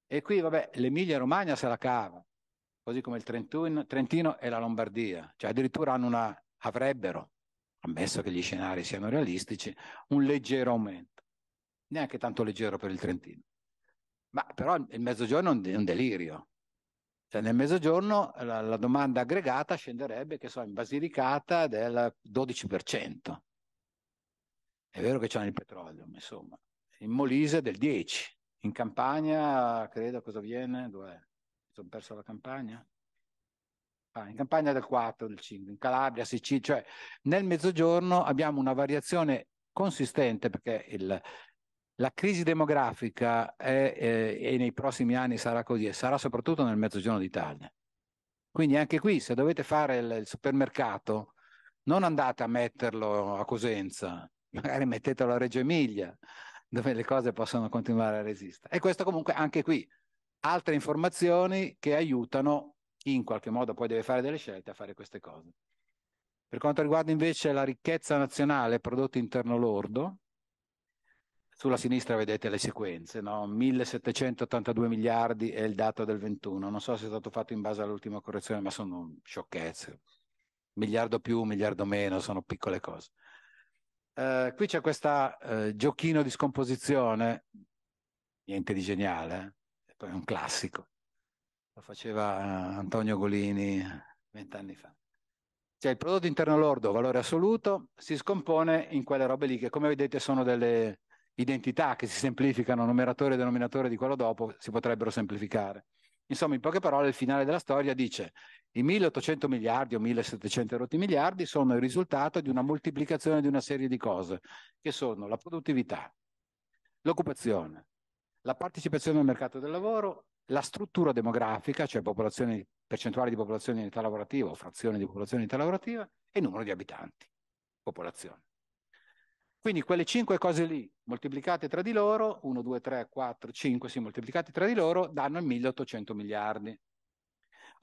Speaker 4: e qui, vabbè, l'Emilia-Romagna se la cava, così come il Trentino, Trentino e la Lombardia, cioè addirittura una, avrebbero, ammesso che gli scenari siano realistici, un leggero aumento neanche tanto leggero per il Trentino. Ma però il mezzogiorno è un, è un delirio. Cioè, nel mezzogiorno la, la, domanda aggregata scenderebbe, che so, in Basilicata del 12%. È vero che c'è il petrolio, ma insomma, in Molise del 10%, in Campania, credo, cosa viene? Dov'è? Sono perso la Campagna? Ah, in Campania del 4, del 5, in Calabria, Sicilia, cioè nel mezzogiorno abbiamo una variazione consistente perché il, la crisi demografica è, eh, e nei prossimi anni sarà così e sarà soprattutto nel mezzogiorno d'Italia. Quindi anche qui, se dovete fare il, il supermercato, non andate a metterlo a Cosenza, magari mettetelo a Reggio Emilia, dove le cose possono continuare a resistere. E questo comunque anche qui, altre informazioni che aiutano chi in qualche modo poi deve fare delle scelte a fare queste cose. Per quanto riguarda invece la ricchezza nazionale, prodotto interno lordo, sulla sinistra vedete le sequenze, no? 1782 miliardi è il dato del 21, non so se è stato fatto in base all'ultima correzione, ma sono sciocchezze. Miliardo più, miliardo meno, sono piccole cose. Eh, qui c'è questo eh, giochino di scomposizione, niente di geniale, eh? poi è un classico. Lo faceva eh, Antonio Golini vent'anni fa cioè il prodotto interno lordo, valore assoluto, si scompone in quelle robe lì che come vedete sono delle identità che si semplificano, numeratore e denominatore di quello dopo, si potrebbero semplificare. Insomma, in poche parole, il finale della storia dice i 1800 miliardi o 1700 rotti miliardi sono il risultato di una moltiplicazione di una serie di cose, che sono la produttività, l'occupazione, la partecipazione al mercato del lavoro, la struttura demografica, cioè percentuale di popolazione in età lavorativa o frazione di popolazione in età lavorativa, e numero di abitanti, popolazione. Quindi quelle 5 cose lì, moltiplicate tra di loro, 1, 2, 3, 4, 5, sì, moltiplicate tra di loro, danno 1800 miliardi.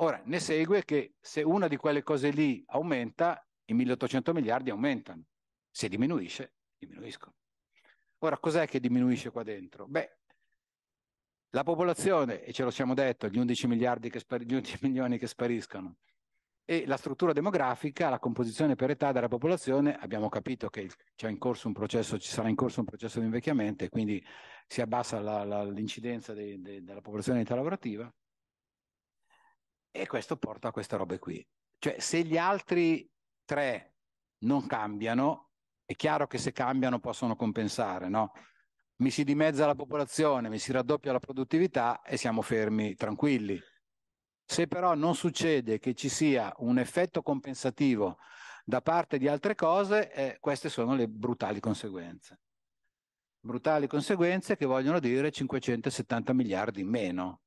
Speaker 4: Ora, ne segue che se una di quelle cose lì aumenta, i 1800 miliardi aumentano. Se diminuisce, diminuiscono. Ora, cos'è che diminuisce qua dentro? Beh, la popolazione, e ce lo siamo detto, gli 11, gli 11 milioni che spariscono, e la struttura demografica, la composizione per età della popolazione, abbiamo capito che processo, ci sarà in corso un processo di invecchiamento e quindi si abbassa la, la, l'incidenza de, de, della popolazione in età lavorativa e questo porta a queste robe qui. Cioè se gli altri tre non cambiano, è chiaro che se cambiano possono compensare, no? Mi si dimezza la popolazione, mi si raddoppia la produttività e siamo fermi tranquilli se però non succede che ci sia un effetto compensativo da parte di altre cose, eh, queste sono le brutali conseguenze. Brutali conseguenze che vogliono dire 570 miliardi in meno.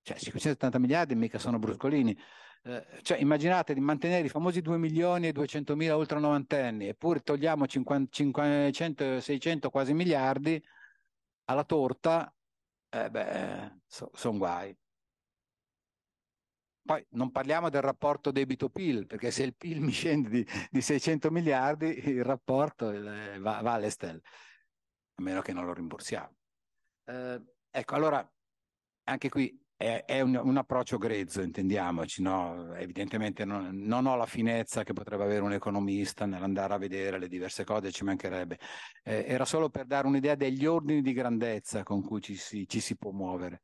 Speaker 4: Cioè 570 miliardi mica sono bruscolini. Eh, cioè, immaginate di mantenere i famosi 2 milioni e 200 mila ultra novantenni, eppure togliamo 50, 500, 600 quasi miliardi alla torta, eh beh, so, sono guai. Poi non parliamo del rapporto debito-PIL, perché se il PIL mi scende di, di 600 miliardi, il rapporto eh, va, va, alle stelle, a meno che non lo rimborsiamo. Eh, ecco, allora, anche qui è, è un, un, approccio grezzo, intendiamoci, no? evidentemente non, non, ho la finezza che potrebbe avere un economista nell'andare a vedere le diverse cose, ci mancherebbe. Eh, era solo per dare un'idea degli ordini di grandezza con cui ci si, ci si può muovere.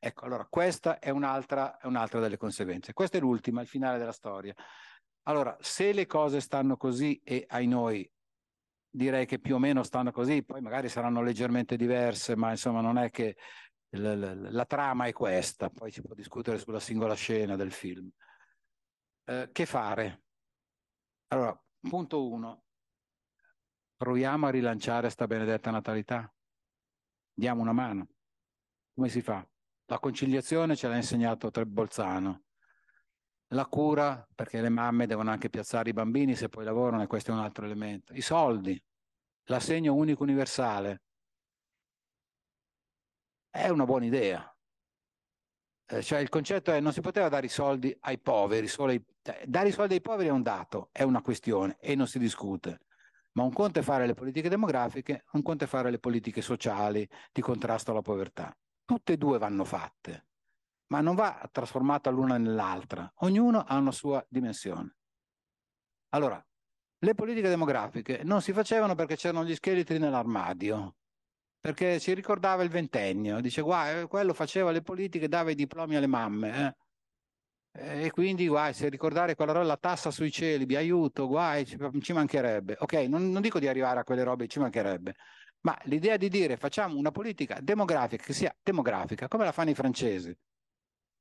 Speaker 4: Ecco, allora questa è un'altra, è un'altra delle conseguenze. Questa è l'ultima, il finale della storia. Allora, se le cose stanno così e ai noi direi che più o meno stanno così, poi magari saranno leggermente diverse, ma insomma non è che la, la, la trama è questa, poi si può discutere sulla singola scena del film. Eh, che fare? Allora, punto uno, proviamo a rilanciare sta benedetta natalità, diamo una mano. Come si fa? La conciliazione ce l'ha insegnato Bolzano. La cura, perché le mamme devono anche piazzare i bambini se poi lavorano, e questo è un altro elemento. I soldi, l'assegno unico universale. È una buona idea. Eh, cioè il concetto è non si poteva dare i soldi ai poveri, ai... Cioè, dare i soldi ai poveri è un dato, è una questione e non si discute. Ma un conto è fare le politiche demografiche, un conto è fare le politiche sociali di contrasto alla povertà. Tutte e due vanno fatte, ma non va trasformata l'una nell'altra. Ognuno ha una sua dimensione. Allora, le politiche demografiche non si facevano perché c'erano gli scheletri nell'armadio, perché si ricordava il ventennio, dice guai, quello faceva le politiche, dava i diplomi alle mamme. Eh? E quindi guai, se ricordare quella roba, la tassa sui cieli, vi aiuto, guai, ci, mancherebbe. Ok, non, non dico di arrivare a quelle robe, ci mancherebbe ma l'idea di dire facciamo una politica demografica che sia demografica, come la fanno i francesi,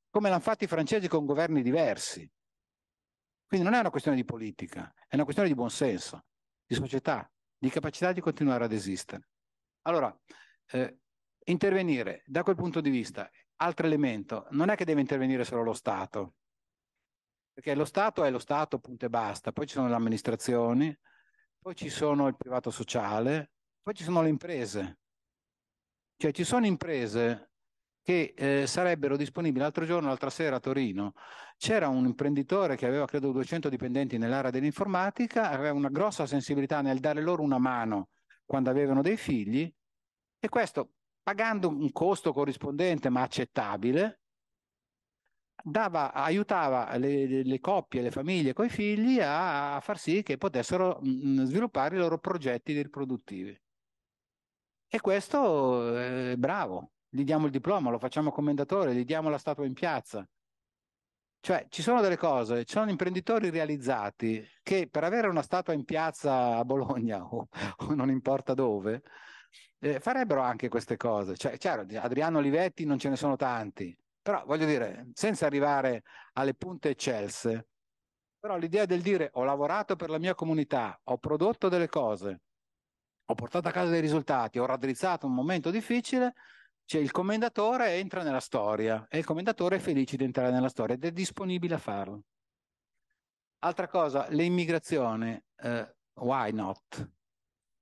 Speaker 4: come l'hanno fatta i francesi con governi diversi. Quindi non è una questione di politica, è una questione di buonsenso, di società, di capacità di continuare ad esistere. Allora, eh, intervenire da quel punto di vista, altro elemento, non è che deve intervenire solo lo Stato, perché lo Stato è lo Stato, punto e basta, poi ci sono le amministrazioni, poi ci sono il privato sociale, poi ci sono le imprese, cioè ci sono imprese che eh, sarebbero disponibili. L'altro giorno, l'altra sera a Torino, c'era un imprenditore che aveva credo 200 dipendenti nell'area dell'informatica, aveva una grossa sensibilità nel dare loro una mano quando avevano dei figli e questo pagando un costo corrispondente ma accettabile, dava, aiutava le, le coppie, le famiglie con i figli a, a far sì che potessero mh, mm, sviluppare i loro progetti riproduttivi. E questo eh, è bravo, gli diamo il diploma, lo facciamo commendatore, gli diamo la statua in piazza. Cioè, ci sono delle cose, ci sono imprenditori realizzati che per avere una statua in piazza a Bologna o, o non importa dove, eh, farebbero anche queste cose. Cioè, certo, Adriano Olivetti non ce ne sono tanti, però voglio dire, senza arrivare alle punte eccelse, però l'idea del dire ho lavorato per la mia comunità, ho prodotto delle cose, ho portato a casa dei risultati, ho raddrizzato un momento difficile, cioè il commendatore entra nella storia e il commendatore è felice di entrare nella storia ed è disponibile a farlo. Altra cosa, l'immigrazione, eh, why not?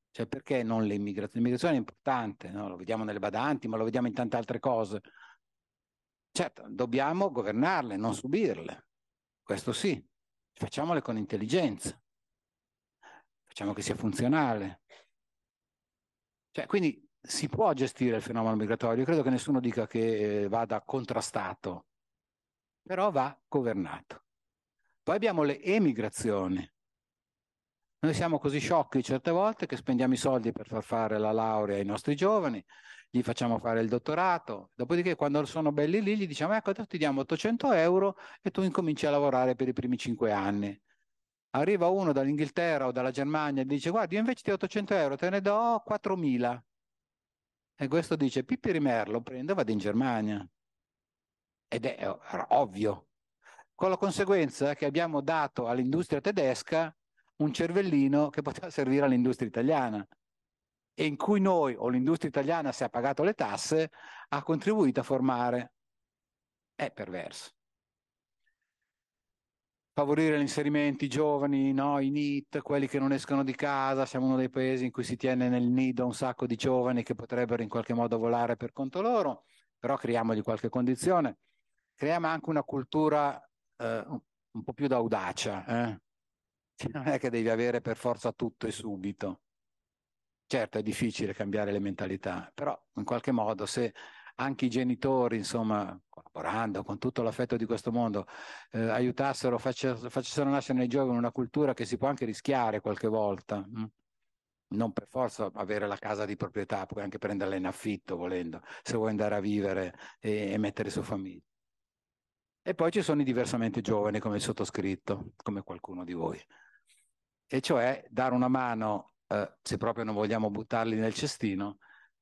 Speaker 4: Cioè perché non l'immigrazione? L'immigrazione è importante, no? lo vediamo nelle badanti, ma lo vediamo in tante altre cose. Certo, dobbiamo governarle, non subirle. Questo sì, facciamole con intelligenza, facciamo che sia funzionale, cioè, quindi si può gestire il fenomeno migratorio, Io credo che nessuno dica che eh, vada contrastato, però va governato. Poi abbiamo le emigrazioni. Noi siamo così sciocchi certe volte che spendiamo i soldi per far fare la laurea ai nostri giovani, gli facciamo fare il dottorato, dopodiché quando sono belli lì gli diciamo ecco ti diamo 800 euro e tu incominci a lavorare per i primi 5 anni arriva uno dall'Inghilterra o dalla Germania e dice guardi io invece di 800 euro te ne do 4.000 e questo dice Pippi Rimerlo prende e vado in Germania ed è ovvio con la conseguenza che abbiamo dato all'industria tedesca un cervellino che poteva servire all'industria italiana e in cui noi o l'industria italiana se ha pagato le tasse ha contribuito a formare è perverso favorire l'inserimento i giovani, no? i NIT, quelli che non escono di casa, siamo uno dei paesi in cui si tiene nel nido un sacco di giovani che potrebbero in qualche modo volare per conto loro, però creiamogli qualche condizione, creiamo anche una cultura eh, un po' più d'audacia, eh? Cioè, non è che devi avere per forza tutto e subito. Certo, è difficile cambiare le mentalità, però in qualche modo se anche i genitori, insomma, collaborando con tutto l'affetto di questo mondo, eh, aiutassero, facessero, facessero nascere nei giovani una cultura che si può anche rischiare qualche volta. Mh? Mm. non per forza avere la casa di proprietà, puoi anche prenderla in affitto volendo, se vuoi andare a vivere e, e, mettere su famiglia. E poi ci sono i diversamente giovani come il sottoscritto, come qualcuno di voi. E cioè dare una mano, eh, se proprio non vogliamo buttarli nel cestino,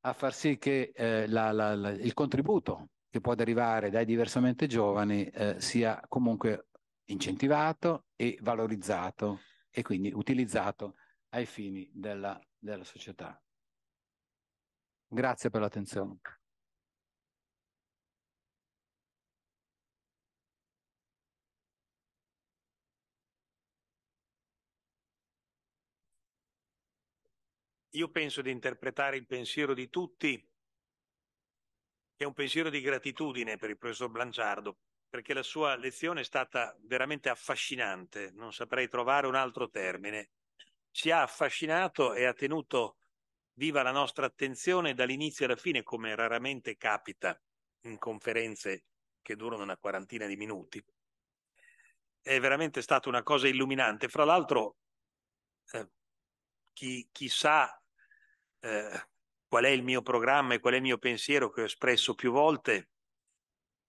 Speaker 4: a far sì che eh, la, la, la, il contributo che può derivare dai diversamente giovani eh, sia comunque incentivato e valorizzato e quindi utilizzato ai fini della, della società. Grazie per l'attenzione.
Speaker 1: io penso di interpretare il pensiero di tutti, che è un pensiero di gratitudine per il professor Blanciardo, perché la sua lezione è stata veramente affascinante, non saprei trovare un altro termine. Ci ha affascinato e ha tenuto viva la nostra attenzione dall'inizio alla fine, come raramente capita in conferenze che durano una quarantina di minuti. È veramente stata una cosa illuminante. Fra l'altro, eh, chi, chi, sa eh, qual è il mio programma e qual è il mio pensiero che ho espresso più volte,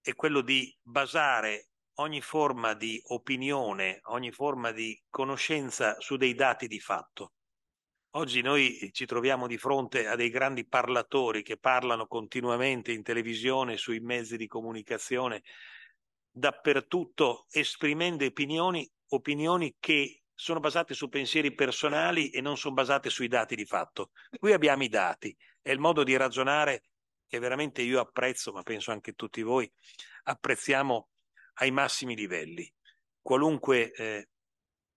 Speaker 1: è quello di basare ogni forma di opinione, ogni forma di conoscenza su dei dati di fatto. Oggi noi ci troviamo di fronte a dei grandi parlatori che parlano continuamente in televisione, sui mezzi di comunicazione, dappertutto esprimendo opinioni, opinioni che sono basate su pensieri personali e non sono basate sui dati di fatto. Qui abbiamo i dati, è il modo di ragionare che veramente io apprezzo, ma penso anche tutti voi, apprezziamo ai massimi livelli. Qualunque eh,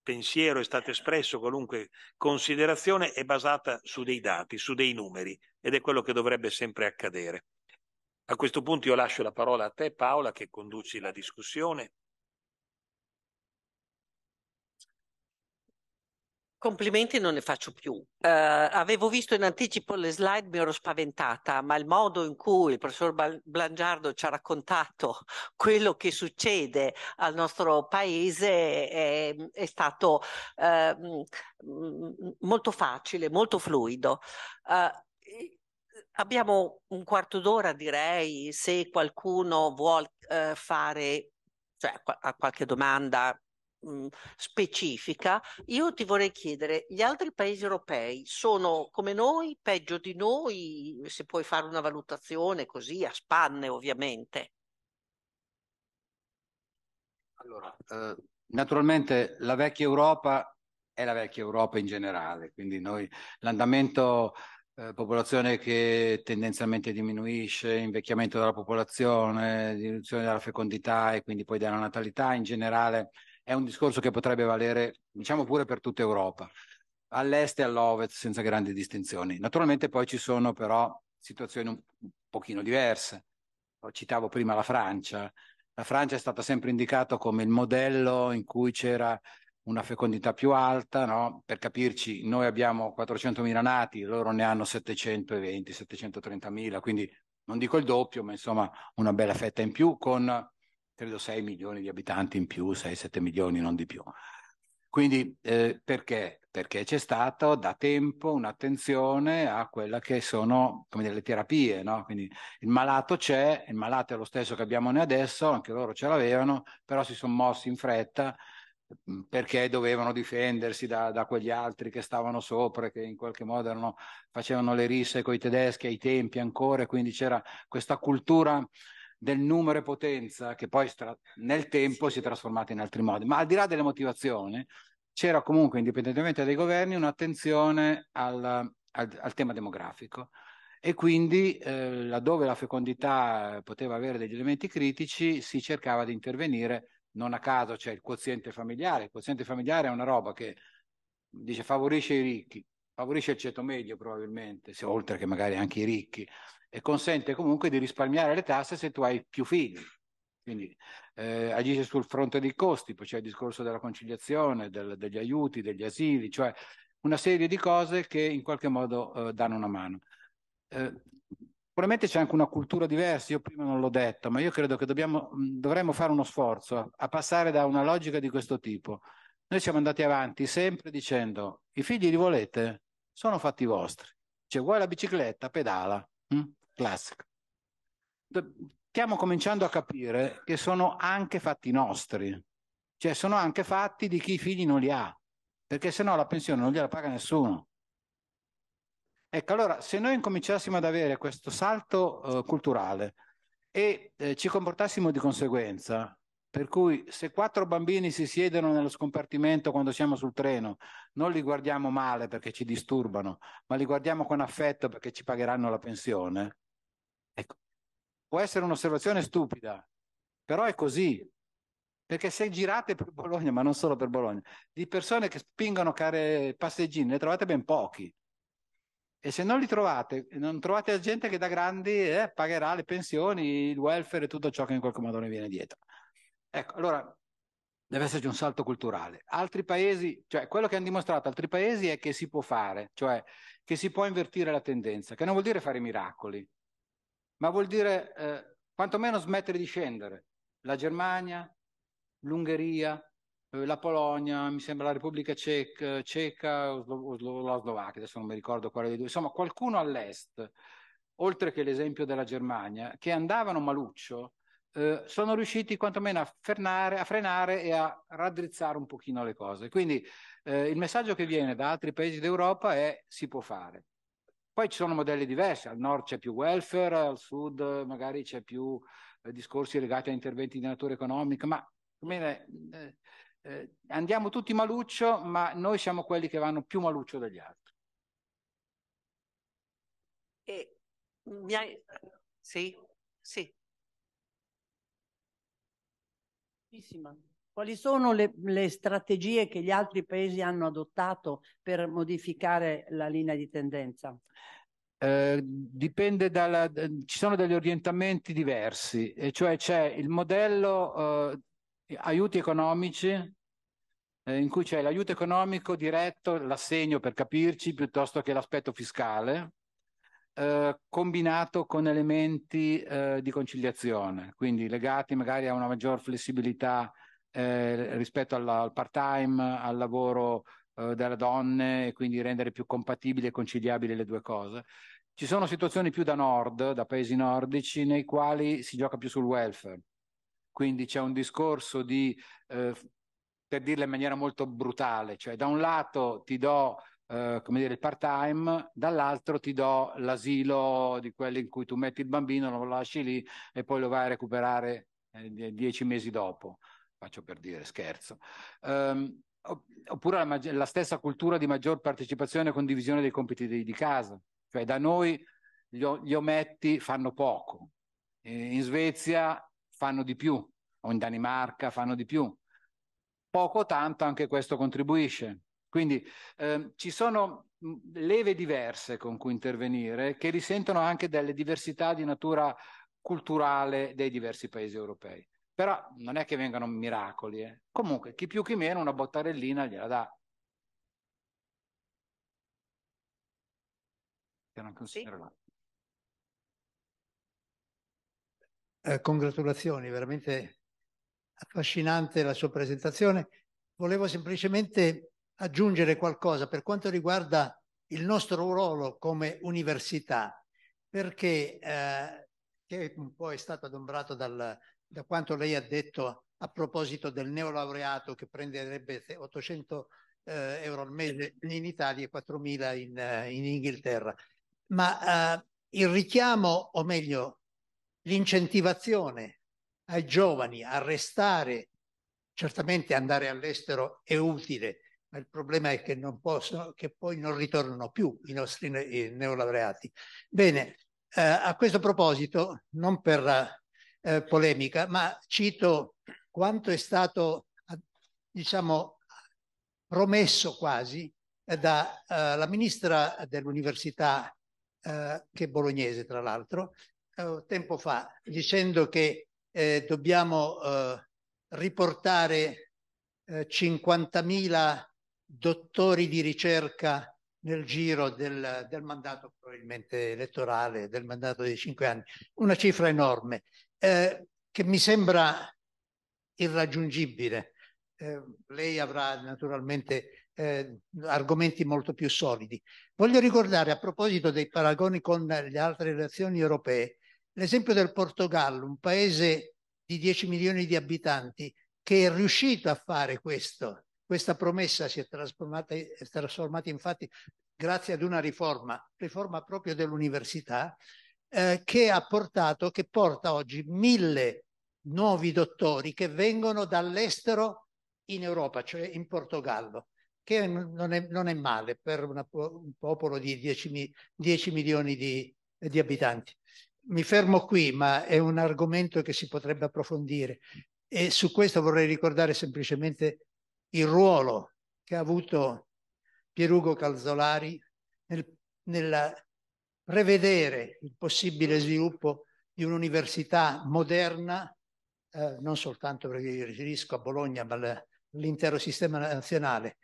Speaker 1: pensiero è stato espresso, qualunque considerazione è basata su dei dati, su dei numeri ed è quello che dovrebbe sempre accadere. A questo punto io lascio la parola a te Paola che conduci la
Speaker 3: discussione Complimenti non ne faccio più. Uh, avevo visto in anticipo le slide, mi ero spaventata, ma il modo in cui il professor Blangiardo ci ha raccontato quello che succede al nostro paese è, è stato uh, molto facile, molto fluido. Uh, abbiamo un quarto d'ora, direi, se qualcuno vuole eh, fare, cioè, a qualche domanda Mhmm, specifica, io ti vorrei chiedere, gli altri paesi europei sono come noi, peggio di noi, se puoi fare una valutazione così a spanne ovviamente?
Speaker 4: Allora, eh, naturalmente la vecchia Europa è la vecchia Europa in generale, quindi noi l'andamento eh, popolazione che tendenzialmente diminuisce, invecchiamento della popolazione, riduzione della fecondità e quindi poi della natalità in generale è un discorso che potrebbe valere, diciamo pure per tutta Europa, all'est e all'ovest senza grandi distinzioni. Naturalmente poi ci sono però situazioni un pochino diverse. Citavo prima la Francia. La Francia è stata sempre indicata come il modello in cui c'era una fecondità più alta, no? per capirci noi abbiamo 400.000 nati, loro ne hanno 720, 730.000, quindi non dico il doppio, ma insomma una bella fetta in più con credo 6 milioni di abitanti in più, 6-7 milioni, non di più. Quindi eh, perché? Perché c'è stata da tempo un'attenzione a quelle che sono come delle terapie, no? Quindi il malato c'è, il malato è lo stesso che abbiamo noi adesso, anche loro ce l'avevano, però si sono mossi in fretta mm, perché dovevano difendersi da, da quegli altri che stavano sopra, che in qualche modo erano, facevano le risse con i tedeschi ai tempi ancora, quindi c'era questa cultura del numero e potenza che poi stra- nel tempo si è trasformata in altri modi. Ma al di là delle motivazioni, c'era comunque, indipendentemente dai governi, un'attenzione al, al, al tema demografico e quindi eh, laddove la fecondità poteva avere degli elementi critici si cercava di intervenire, non a caso c'è cioè il quoziente familiare, il quoziente familiare è una roba che dice favorisce i ricchi, favorisce il ceto medio probabilmente, se, oltre che magari anche i ricchi, e consente comunque di risparmiare le tasse se tu hai più figli. Quindi eh, agisce sul fronte dei costi, poi c'è il discorso della conciliazione, del, degli aiuti, degli asili, cioè una serie di cose che in qualche modo eh, danno una mano. Eh, probabilmente c'è anche una cultura diversa, io prima non l'ho detto, ma io credo che dobbiamo, mm, dovremmo fare uno sforzo a, a passare da una logica di questo tipo. Noi siamo andati avanti sempre dicendo i figli li volete, sono fatti vostri. Cioè vuoi la bicicletta, pedala, Mm? Classic. Stiamo cominciando a capire che sono anche fatti nostri, cioè sono anche fatti di chi i figli non li ha, perché sennò la pensione non gliela paga nessuno. Ecco, allora, se noi incominciassimo ad avere questo salto eh, culturale e eh, ci comportassimo di conseguenza, per cui se quattro bambini si siedono nello scompartimento quando siamo sul treno, non li guardiamo male perché ci disturbano, ma li guardiamo con affetto perché ci pagheranno la pensione. Ecco. Può essere un'osservazione stupida, però è così. Perché se girate per Bologna, ma non solo per Bologna, di persone che spingono care passeggini, ne trovate ben pochi. E se non li trovate, non trovate la gente che da grandi eh, pagherà le pensioni, il welfare e tutto ciò che in qualche modo ne viene dietro. Ecco, allora deve esserci un salto culturale. Altri paesi, cioè quello che hanno dimostrato altri paesi è che si può fare, cioè che si può invertire la tendenza, che non vuol dire fare miracoli, ma vuol dire eh, quantomeno smettere di scendere. La Germania, l'Ungheria, eh, la Polonia, mi sembra la Repubblica Ceca, Ceca o, Slo- o Slo- la Slovacchia, adesso non mi ricordo quale dei due, insomma qualcuno all'est, oltre che l'esempio della Germania, che andavano maluccio, eh, sono riusciti quantomeno a, frenare, a frenare e a raddrizzare un pochino le cose. Quindi eh, il messaggio che viene da altri paesi d'Europa è si può fare. Poi ci sono modelli diversi, al nord c'è più welfare, al sud magari c'è più eh, discorsi legati a interventi di natura economica, ma bene, eh, eh, andiamo tutti maluccio, ma noi siamo quelli che vanno più maluccio degli altri.
Speaker 3: E, hai... Sì, sì, Quali sono le, le, strategie che gli altri paesi hanno adottato per modificare la linea di tendenza?
Speaker 4: Eh, dipende dalla, ci sono degli orientamenti diversi, e cioè c'è il modello eh, aiuti economici, eh, in cui c'è l'aiuto economico diretto, l'assegno per capirci, piuttosto che l'aspetto fiscale, eh, combinato con elementi eh, di conciliazione, quindi legati magari a una maggior flessibilità eh, rispetto alla, al part-time, al lavoro eh, delle donne, e quindi rendere più compatibili e conciliabili le due cose. Ci sono situazioni più da nord, da paesi nordici, nei quali si gioca più sul welfare. Quindi c'è un discorso di, eh, per dirla in maniera molto brutale, cioè da un lato ti do eh, come dire, il part time, dall'altro ti do l'asilo di quelli in cui tu metti il bambino, lo lasci lì e poi lo vai a recuperare eh, dieci mesi dopo. Faccio per dire scherzo. Um, oppure la, la, stessa cultura di maggior partecipazione e condivisione dei compiti di, di casa. Cioè da noi gli, gli ometti fanno poco, eh, in Svezia fanno di più, o in Danimarca fanno di più. Poco tanto anche questo contribuisce. Quindi eh, ci sono leve diverse con cui intervenire che risentono anche delle diversità di natura culturale dei diversi paesi europei. Però non è che vengano miracoli. Eh. Comunque, chi più chi meno una bottarellina gliela dà.
Speaker 3: Sì.
Speaker 5: Eh, congratulazioni, veramente affascinante la sua presentazione. Volevo semplicemente aggiungere qualcosa per quanto riguarda il nostro ruolo come università, perché eh, che un po' è stato adombrato dal, da quanto lei ha detto a proposito del neolaureato che prenderebbe 800 eh, euro al mese in Italia e 4.000 in, eh, in Inghilterra. Ma eh, il richiamo, o meglio, l'incentivazione ai giovani a restare, certamente andare all'estero è utile, ma il problema è che, non possono, che poi non ritornano più i nostri neolaureati. Bene, eh, a questo proposito, non per eh, polemica, ma cito quanto è stato, eh, diciamo, promesso quasi dalla eh, eh ministra dell'università, eh, che è bolognese tra l'altro, tempo fa, dicendo che dobbiamo riportare 50.000 dottori di ricerca nel giro del, del, mandato probabilmente elettorale, del mandato dei cinque anni, una cifra enorme eh, che mi sembra irraggiungibile. Eh, lei avrà naturalmente eh, argomenti molto più solidi. Voglio ricordare a proposito dei paragoni con le altre elezioni europee, l'esempio del Portogallo, un paese di 10 milioni di abitanti che è riuscito a fare questo questa promessa si è trasformata, è trasformata infatti grazie ad una riforma, riforma proprio dell'università, eh, che ha portato, che porta oggi mille nuovi dottori che vengono dall'estero in Europa, cioè in Portogallo, che non è, non è male per una, un popolo di 10, 10 milioni di, di abitanti. Mi fermo qui, ma è un argomento che si potrebbe approfondire e su questo vorrei ricordare semplicemente il ruolo che ha avuto Pierugo Calzolari nel, nella prevedere il possibile sviluppo di un'università moderna, eh, non soltanto perché io riferisco a Bologna, ma all'intero sistema nazionale.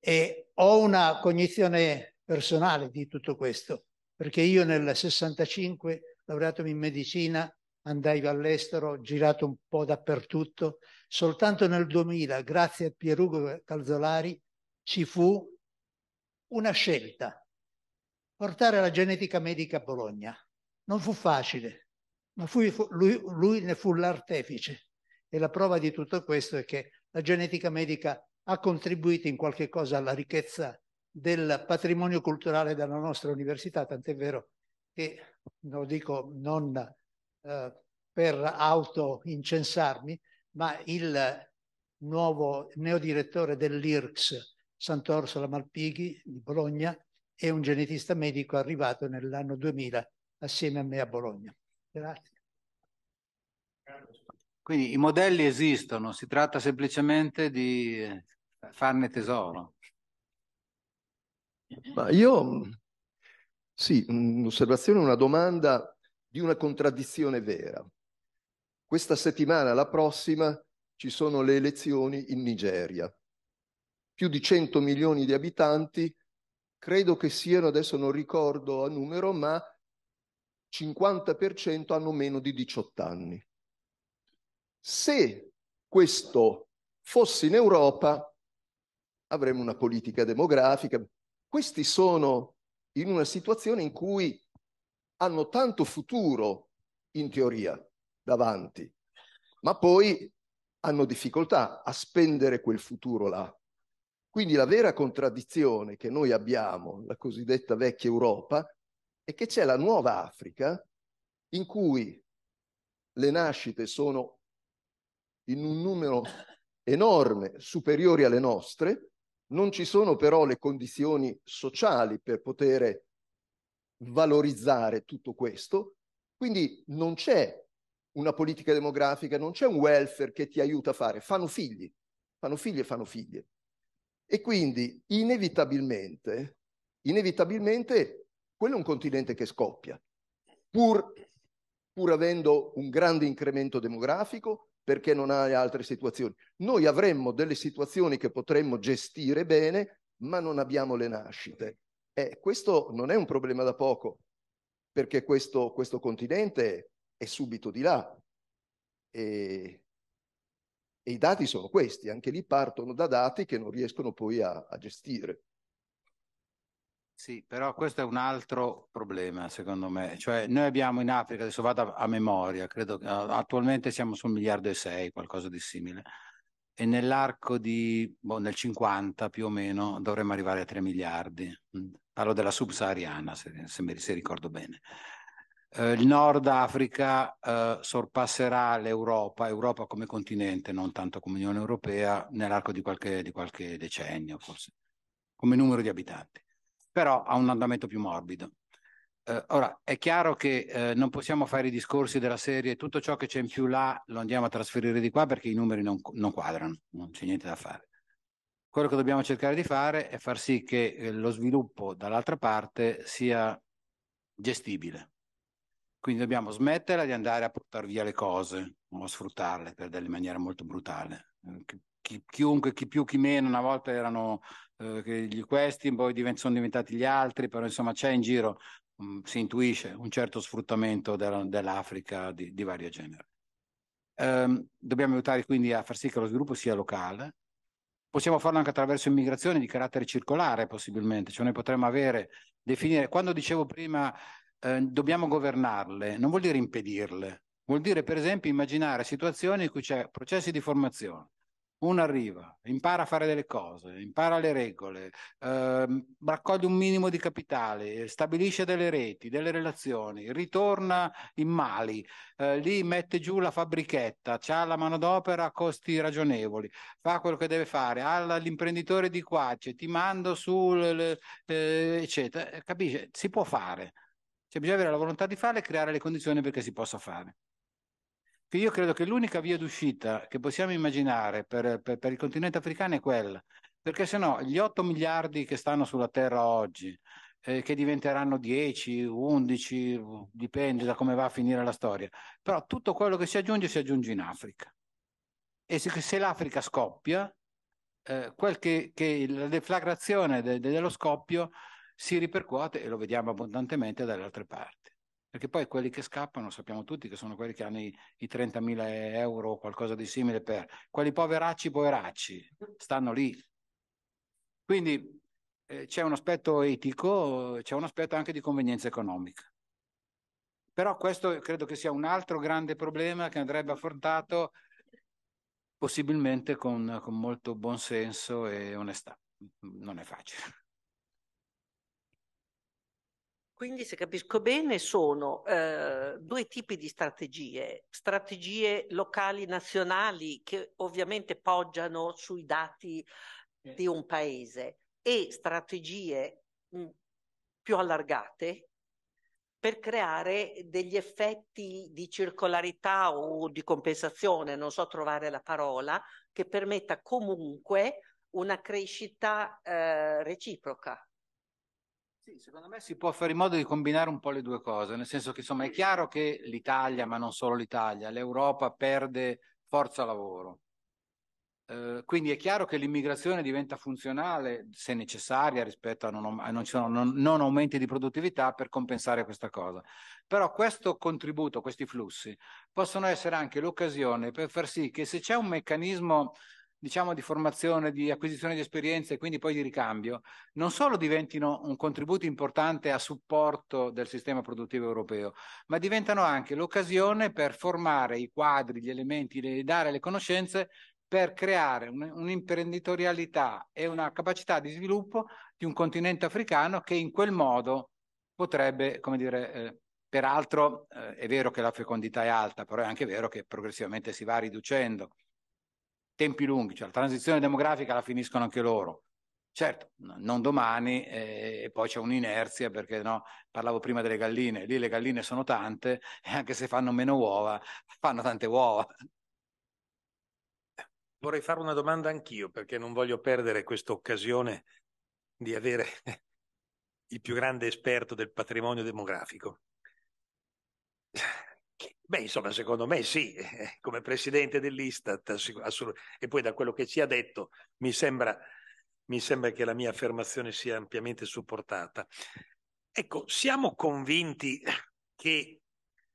Speaker 5: E ho una cognizione personale di tutto questo, perché io nel 65, laureatomi in medicina, andai all'estero, ho girato un po' dappertutto Soltanto nel 2000, grazie a Pierugo Calzolari, ci fu una scelta, portare la genetica medica a Bologna. Non fu facile, ma fu, lui, lui ne fu l'artefice. E la prova di tutto questo è che la genetica medica ha contribuito in qualche cosa alla ricchezza del patrimonio culturale della nostra università, tant'è vero che, lo dico non eh, per autoincensarmi, ma il nuovo neodirettore dell'IRCS Sant'Orsola Malpighi di Bologna è un genetista medico arrivato nell'anno 2000 assieme a me a Bologna. Grazie.
Speaker 4: Quindi i modelli esistono, si tratta semplicemente di eh, farne tesoro.
Speaker 6: Ma io sì, un'osservazione, una domanda di una contraddizione vera. Questa settimana, la prossima, ci sono le elezioni in Nigeria. Più di 100 milioni di abitanti, credo che siano, adesso non ricordo a numero, ma 50% hanno meno di 18 anni. Se questo fosse in Europa, avremmo una politica demografica. Questi sono in una situazione in cui hanno tanto futuro in teoria, davanti, ma poi hanno difficoltà a spendere quel futuro là. Quindi la vera contraddizione che noi abbiamo, la cosiddetta vecchia Europa, è che c'è la nuova Africa in cui le nascite sono in un numero enorme, superiori alle nostre, non ci sono però le condizioni sociali per poter valorizzare tutto questo, quindi non c'è una politica demografica, non c'è un welfare che ti aiuta a fare, fanno figli, fanno figli e fanno figlie. E quindi inevitabilmente, inevitabilmente quello è un continente che scoppia, pur, pur avendo un grande incremento demografico, perché non hai altre situazioni. Noi avremmo delle situazioni che potremmo gestire bene, ma non abbiamo le nascite. E eh, questo non è un problema da poco, perché questo, questo continente è subito di là. E, e i dati sono questi, anche lì partono da dati che non riescono poi a, a gestire.
Speaker 4: Sì, però questo è un altro problema, secondo me. Cioè, noi abbiamo in Africa, adesso vado a, memoria, credo che attualmente siamo su un miliardo e sei, qualcosa di simile. E nell'arco di, boh, nel 50 più o meno, dovremmo arrivare a 3 miliardi. Mm, parlo della subsahariana, se, se, se ricordo bene eh, il Nord Africa eh, sorpasserà l'Europa, Europa come continente, non tanto come Unione Europea, nell'arco di qualche, di qualche decennio forse, come numero di abitanti, però ha un andamento più morbido. Eh, ora, è chiaro che eh, non possiamo fare i discorsi della serie, tutto ciò che c'è in più là lo andiamo a trasferire di qua perché i numeri non, non quadrano, non c'è niente da fare. Quello che dobbiamo cercare di fare è far sì che eh, lo sviluppo dall'altra parte sia gestibile quindi dobbiamo smetterla di andare a portare via le cose o a sfruttarle per delle maniere molto brutale. Eh, chi, chiunque, chi più, chi meno, una volta erano eh, questi, poi divent- sono diventati gli altri, però insomma c'è in giro, mh, mm, si intuisce un certo sfruttamento de- dell'Africa di, di, vario genere. Ehm, dobbiamo aiutare quindi a far sì che lo sviluppo sia locale, Possiamo farlo anche attraverso immigrazioni di carattere circolare, possibilmente, cioè noi potremmo avere, definire, quando dicevo prima Ehm, dobbiamo governarle, non vuol dire impedirle, vuol dire per esempio immaginare situazioni in cui c'è processi di formazione. Uno arriva, impara a fare delle cose, impara le regole, eh, raccoglie un minimo di capitale, stabilisce delle reti, delle relazioni, ritorna in Mali, eh, lì mette giù la fabbrichetta, ha la manodopera a costi ragionevoli, fa quello che deve fare, ha l'imprenditore di qua, cioè, ti mando sul, eh, eccetera. Eh, capisce? Si può fare. Cioè bisogna avere la volontà di farlo e creare le condizioni perché si possa fare. Che io credo che l'unica via d'uscita che possiamo immaginare per, per, per il continente africano è quella, perché se no gli 8 miliardi che stanno sulla Terra oggi, eh, che diventeranno 10, 11, dipende da come va a finire la storia, però tutto quello che si aggiunge si aggiunge in Africa. E se, se l'Africa scoppia, eh, quel che, che, la deflagrazione de, de, dello scoppio si ripercuote e lo vediamo abbondantemente dalle altre parti. Perché poi quelli che scappano sappiamo tutti che sono quelli che hanno i, i 30.000 euro o qualcosa di simile per quelli poveracci, poveracci, stanno lì. Quindi eh, c'è un aspetto etico, c'è un aspetto anche di convenienza economica. Però questo credo che sia un altro grande problema che andrebbe affrontato possibilmente con, con molto buonsenso e onestà. Non è facile.
Speaker 3: Quindi, se capisco bene, sono eh, due tipi di strategie, strategie locali nazionali che ovviamente poggiano sui dati di un paese e strategie mh, mm, più allargate per creare degli effetti di circolarità o di compensazione, non so trovare la parola, che permetta comunque una crescita eh, reciproca.
Speaker 4: Sì, secondo me si può fare in modo di combinare un po' le due cose, nel senso che insomma è chiaro che l'Italia, ma non solo l'Italia, l'Europa perde forza lavoro. Eh, quindi è chiaro che l'immigrazione diventa funzionale, se necessaria, rispetto a non, a non, non, non aumenti di produttività per compensare questa cosa. Però questo contributo, questi flussi, possono essere anche l'occasione per far sì che se c'è un meccanismo diciamo, di formazione, di acquisizione di esperienze e quindi poi di ricambio, non solo diventino un contributo importante a supporto del sistema produttivo europeo, ma diventano anche l'occasione per formare i quadri, gli elementi, le, dare le conoscenze per creare un'imprenditorialità e una capacità di sviluppo di un continente africano che in quel modo potrebbe, come dire, eh, peraltro eh, è vero che la fecondità è alta, però è anche vero che progressivamente si va riducendo tempi lunghi, cioè la transizione demografica la finiscono anche loro. Certo, non domani eh, e poi c'è un'inerzia perché no, parlavo prima delle galline, lì le galline sono
Speaker 1: tante e anche se fanno meno uova, fanno tante uova. Vorrei fare una domanda anch'io perché non voglio perdere questa occasione di avere il più grande esperto del patrimonio demografico. Beh, insomma, secondo me sì, eh, come presidente dell'Istat, e poi da quello che ci ha detto, mi sembra, mi sembra che la mia affermazione sia ampiamente supportata. Ecco, siamo convinti che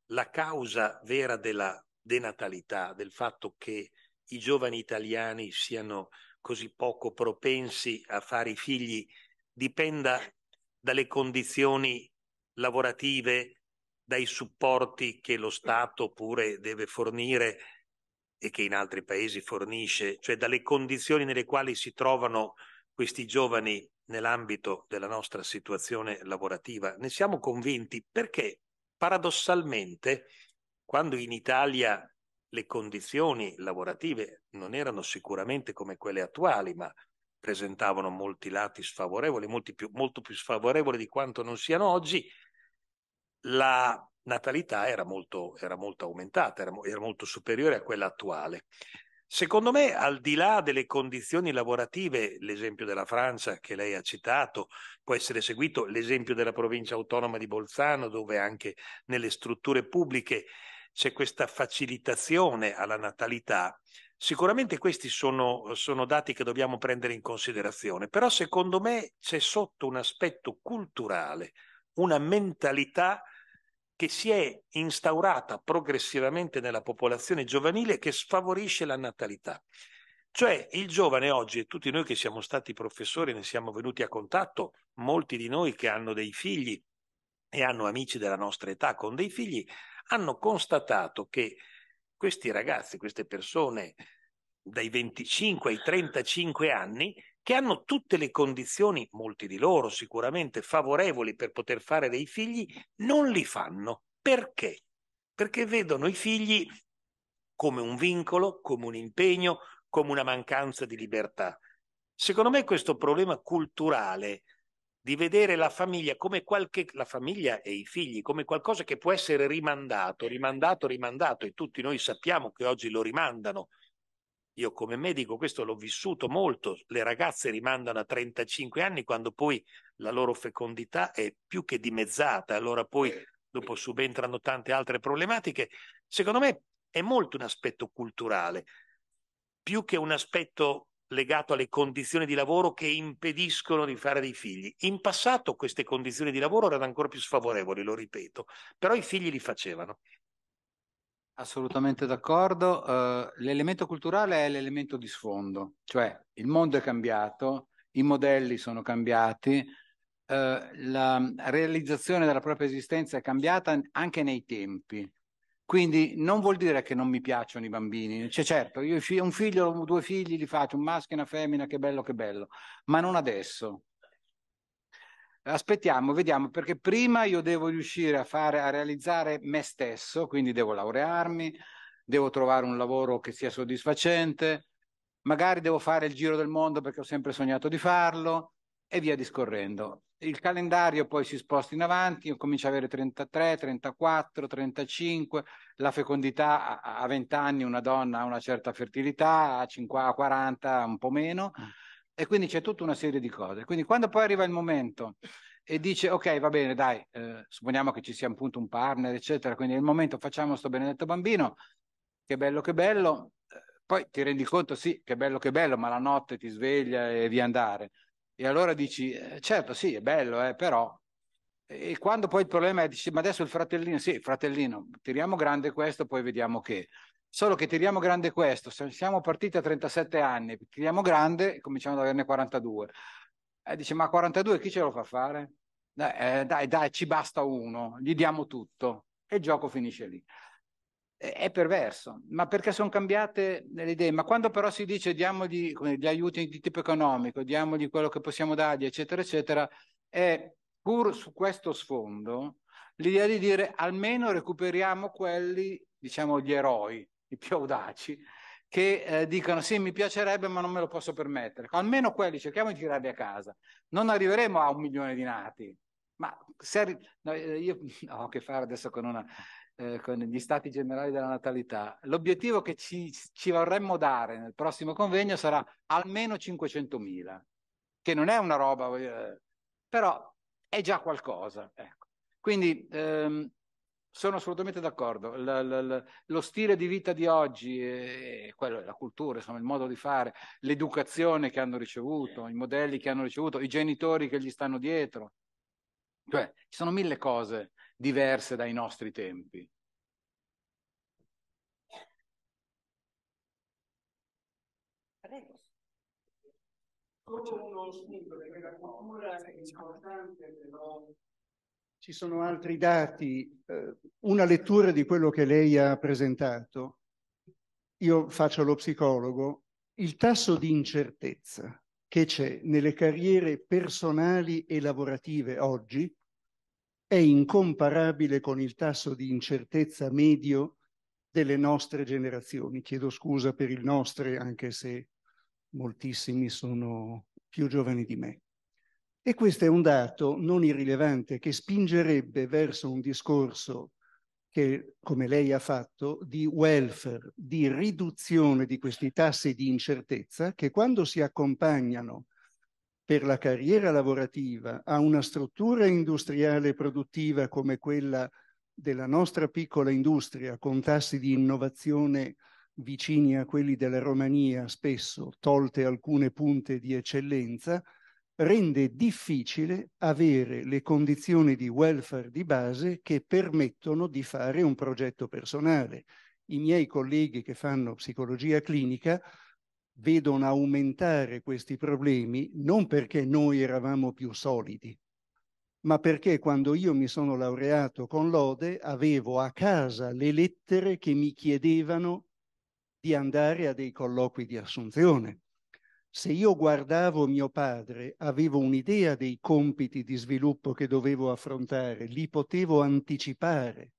Speaker 1: la causa vera della denatalità, del fatto che i giovani italiani siano così poco propensi a fare i figli, dipenda dalle condizioni lavorative, dai supporti che lo Stato pure deve fornire e che in altri paesi fornisce, cioè dalle condizioni nelle quali si trovano questi giovani nell'ambito della nostra situazione lavorativa. Ne siamo convinti perché paradossalmente quando in Italia le condizioni lavorative non erano sicuramente come quelle attuali, ma presentavano molti lati sfavorevoli, molti più, molto più sfavorevoli di quanto non siano oggi, la natalità era molto, era molto aumentata, era, era molto superiore a quella attuale. Secondo me, al di là delle condizioni lavorative, l'esempio della Francia che lei ha citato, può essere seguito l'esempio della provincia autonoma di Bolzano, dove anche nelle strutture pubbliche c'è questa facilitazione alla natalità. Sicuramente questi sono, sono dati che dobbiamo prendere in considerazione, però secondo me c'è sotto un aspetto culturale, una mentalità che si è instaurata progressivamente nella popolazione giovanile che sfavorisce la natalità. Cioè il giovane oggi, e tutti noi che siamo stati professori ne siamo venuti a contatto, molti di noi che hanno dei figli e hanno amici della nostra età con dei figli, hanno constatato che questi ragazzi, queste persone dai 25 ai 35 anni, che hanno tutte le condizioni, molti di loro sicuramente favorevoli per poter fare dei figli, non li fanno. Perché? Perché vedono i figli come un vincolo, come un impegno, come una mancanza di libertà. Secondo me questo problema culturale di vedere la famiglia come qualche la famiglia e i figli come qualcosa che può essere rimandato, rimandato, rimandato e tutti noi sappiamo che oggi lo rimandano io come medico questo l'ho vissuto molto, le ragazze rimandano a 35 anni quando poi la loro fecondità è più che dimezzata, allora poi eh, dopo subentrano tante altre problematiche. Secondo me è molto un aspetto culturale, più che un aspetto legato alle condizioni di lavoro che impediscono di fare dei figli. In passato queste condizioni di lavoro erano ancora più sfavorevoli, lo ripeto, però i figli li facevano.
Speaker 4: Assolutamente d'accordo. Uh, l'elemento culturale è l'elemento di sfondo, cioè il mondo è cambiato, i modelli sono cambiati, uh, la realizzazione della propria esistenza è cambiata anche nei tempi. Quindi non vuol dire che non mi piacciono i bambini. Cioè, certo, io un figlio, due figli li faccio, un maschio e una femmina, che bello, che bello, ma non adesso aspettiamo, vediamo, perché prima io devo riuscire a, fare, a realizzare me stesso, quindi devo laurearmi, devo trovare un lavoro che sia soddisfacente, magari devo fare il giro del mondo perché ho sempre sognato di farlo e via discorrendo. Il calendario poi si sposta in avanti, io comincio ad avere 33, 34, 35, la fecondità a 20 anni una donna ha una certa fertilità, a 50, 40 un po' meno. Mm. E quindi c'è tutta una serie di cose. Quindi quando poi arriva il momento e dice ok va bene dai, eh, supponiamo che ci sia appunto un partner eccetera, quindi nel momento facciamo sto benedetto bambino, che bello che bello, eh, poi ti rendi conto sì che bello che bello, ma la notte ti sveglia e via andare. E allora dici eh, certo sì è bello eh, però... E quando poi il problema è dici ma adesso il fratellino, sì fratellino, tiriamo grande questo poi vediamo che... Solo che tiriamo grande questo, se siamo partiti a 37 anni, tiriamo grande e cominciamo ad averne 42. E eh, dice, ma 42 chi ce lo fa fare? Dai, eh, dai, dai, ci basta uno, gli diamo tutto. E il gioco finisce lì. È, è perverso, ma perché sono cambiate le idee. Ma quando però si dice diamogli gli aiuti di tipo economico, diamogli quello che possiamo dargli, eccetera, eccetera, è pur su questo sfondo l'idea di dire almeno recuperiamo quelli, diciamo, gli eroi, i più audaci, che eh, dicono sì mi piacerebbe ma non me lo posso permettere. Almeno quelli cerchiamo di girarli a casa. Non arriveremo a un milione di nati, ma se arri- no, eh, io ho a che fare adesso con, una, eh, con, gli stati generali della natalità. L'obiettivo che ci, ci vorremmo dare nel prossimo convegno sarà almeno 500.000, che non è una roba, eh, però è già qualcosa. Ecco. Quindi ehm, sono assolutamente d'accordo. La, la, la, lo stile di vita di oggi, eh, è, quello, la cultura, insomma, il modo di fare, l'educazione che hanno ricevuto, i modelli che hanno ricevuto, i genitori che gli stanno dietro. Cioè, ci sono mille cose diverse dai nostri
Speaker 1: tempi. Prego. Solo uno spunto di quella cultura è importante però
Speaker 7: ci sono altri dati, eh, una lettura di quello che lei ha presentato. Io faccio lo psicologo, il tasso di incertezza che c'è nelle carriere personali e lavorative oggi è incomparabile con il tasso di incertezza medio delle nostre generazioni. Chiedo scusa per il nostro, anche se moltissimi sono più giovani di me. E questo è un dato non irrilevante che spingerebbe verso un discorso che, come lei ha fatto, di welfare, di riduzione di questi tassi di incertezza che quando si accompagnano per la carriera lavorativa a una struttura industriale produttiva come quella della nostra piccola industria, con tassi di innovazione vicini a quelli della Romania, spesso tolte alcune punte di eccellenza, rende difficile avere le condizioni di welfare di base che permettono di fare un progetto personale. I miei colleghi che fanno psicologia clinica vedono aumentare questi problemi non perché noi eravamo più solidi, ma perché quando io mi sono laureato con lode avevo a casa le lettere che mi chiedevano di andare a dei colloqui di assunzione se io guardavo mio padre, avevo un'idea dei compiti di sviluppo che dovevo affrontare, li potevo anticipare.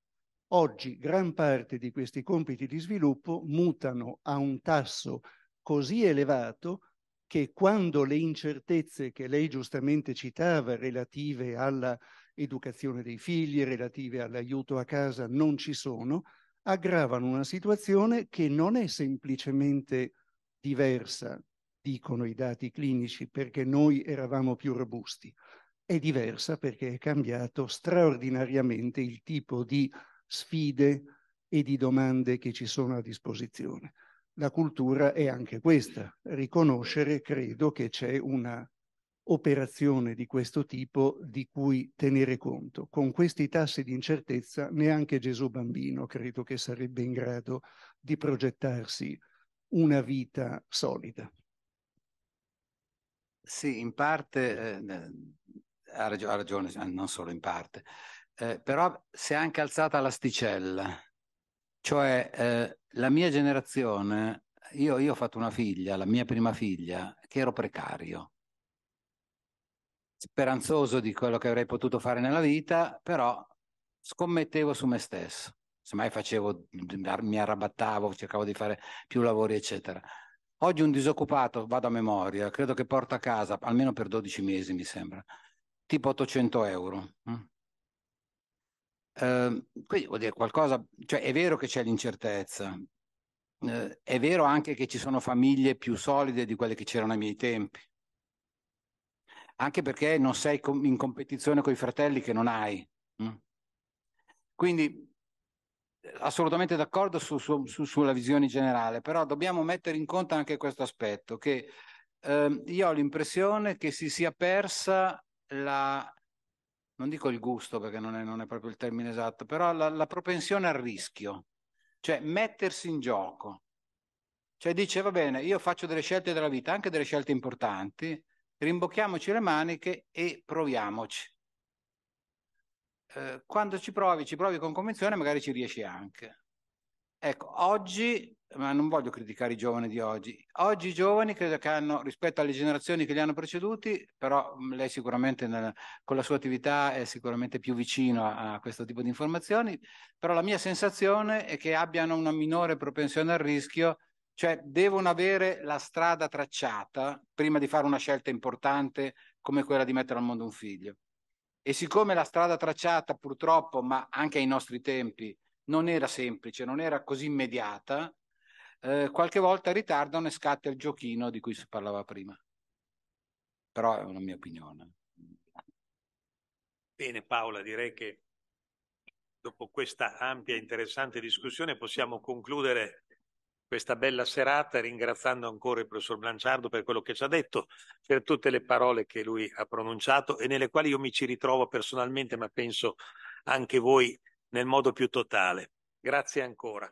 Speaker 7: Oggi gran parte di questi compiti di sviluppo mutano a un tasso così elevato che quando le incertezze che lei giustamente citava relative all'educazione dei figli, relative all'aiuto a casa, non ci sono, aggravano una situazione che non è semplicemente diversa dicono i dati clinici perché noi eravamo più robusti, è diversa perché è cambiato straordinariamente il tipo di sfide e di domande che ci sono a disposizione. La cultura è anche questa, riconoscere credo che c'è una operazione di questo tipo di cui tenere conto. Con questi tassi di incertezza neanche Gesù bambino credo che sarebbe in grado di progettarsi una vita solida.
Speaker 4: Sì, in parte eh, ha, ragio- ha, ragione, eh, non solo in parte, eh, però si è anche alzata l'asticella, cioè eh, la mia generazione, io, io ho fatto una figlia, la mia prima figlia, che ero precario, speranzoso di quello che avrei potuto fare nella vita, però scommettevo su me stesso, semmai facevo, mi arrabattavo, cercavo di fare più lavori, eccetera Oggi un disoccupato, vado a memoria, credo che porta a casa, almeno per 12 mesi mi sembra, tipo 800 euro. Eh, quindi vuol dire qualcosa, cioè è vero che c'è l'incertezza, eh, è vero anche che ci sono famiglie più solide di quelle che c'erano ai miei tempi, anche perché non sei in competizione con i fratelli che non hai. Mm. Quindi assolutamente d'accordo su, su, su, sulla visione generale, però dobbiamo mettere in conto anche questo aspetto, che eh, io ho l'impressione che si sia persa la, non dico il gusto perché non è, non è proprio il termine esatto, però la, la, propensione al rischio, cioè mettersi in gioco. Cioè dice, va bene, io faccio delle scelte della vita, anche delle scelte importanti, rimbocchiamoci le maniche e proviamoci. Eh, quando ci provi, ci provi con convinzione, magari ci riesci anche. Ecco, oggi, ma non voglio criticare i giovani di oggi, oggi i giovani credo che hanno, rispetto alle generazioni che li hanno preceduti, però mm, lei sicuramente nel, con la sua attività è sicuramente più vicino a, a, questo tipo di informazioni, però la mia sensazione è che abbiano una minore propensione al rischio, cioè devono avere la strada tracciata prima di fare una scelta importante come quella di mettere al mondo un figlio. E siccome la strada tracciata purtroppo, ma anche ai nostri tempi, non era semplice, non era così immediata, eh, qualche volta ritardano e scatta il giochino di cui si parlava prima. Però è una mia opinione.
Speaker 1: Bene Paola, direi che dopo questa ampia e interessante discussione possiamo concludere questa bella serata, ringraziando ancora il professor Blanciardo per quello che ci ha detto, per tutte le parole che lui ha pronunciato e nelle quali io mi ci ritrovo personalmente, ma penso anche voi nel modo più totale. Grazie ancora.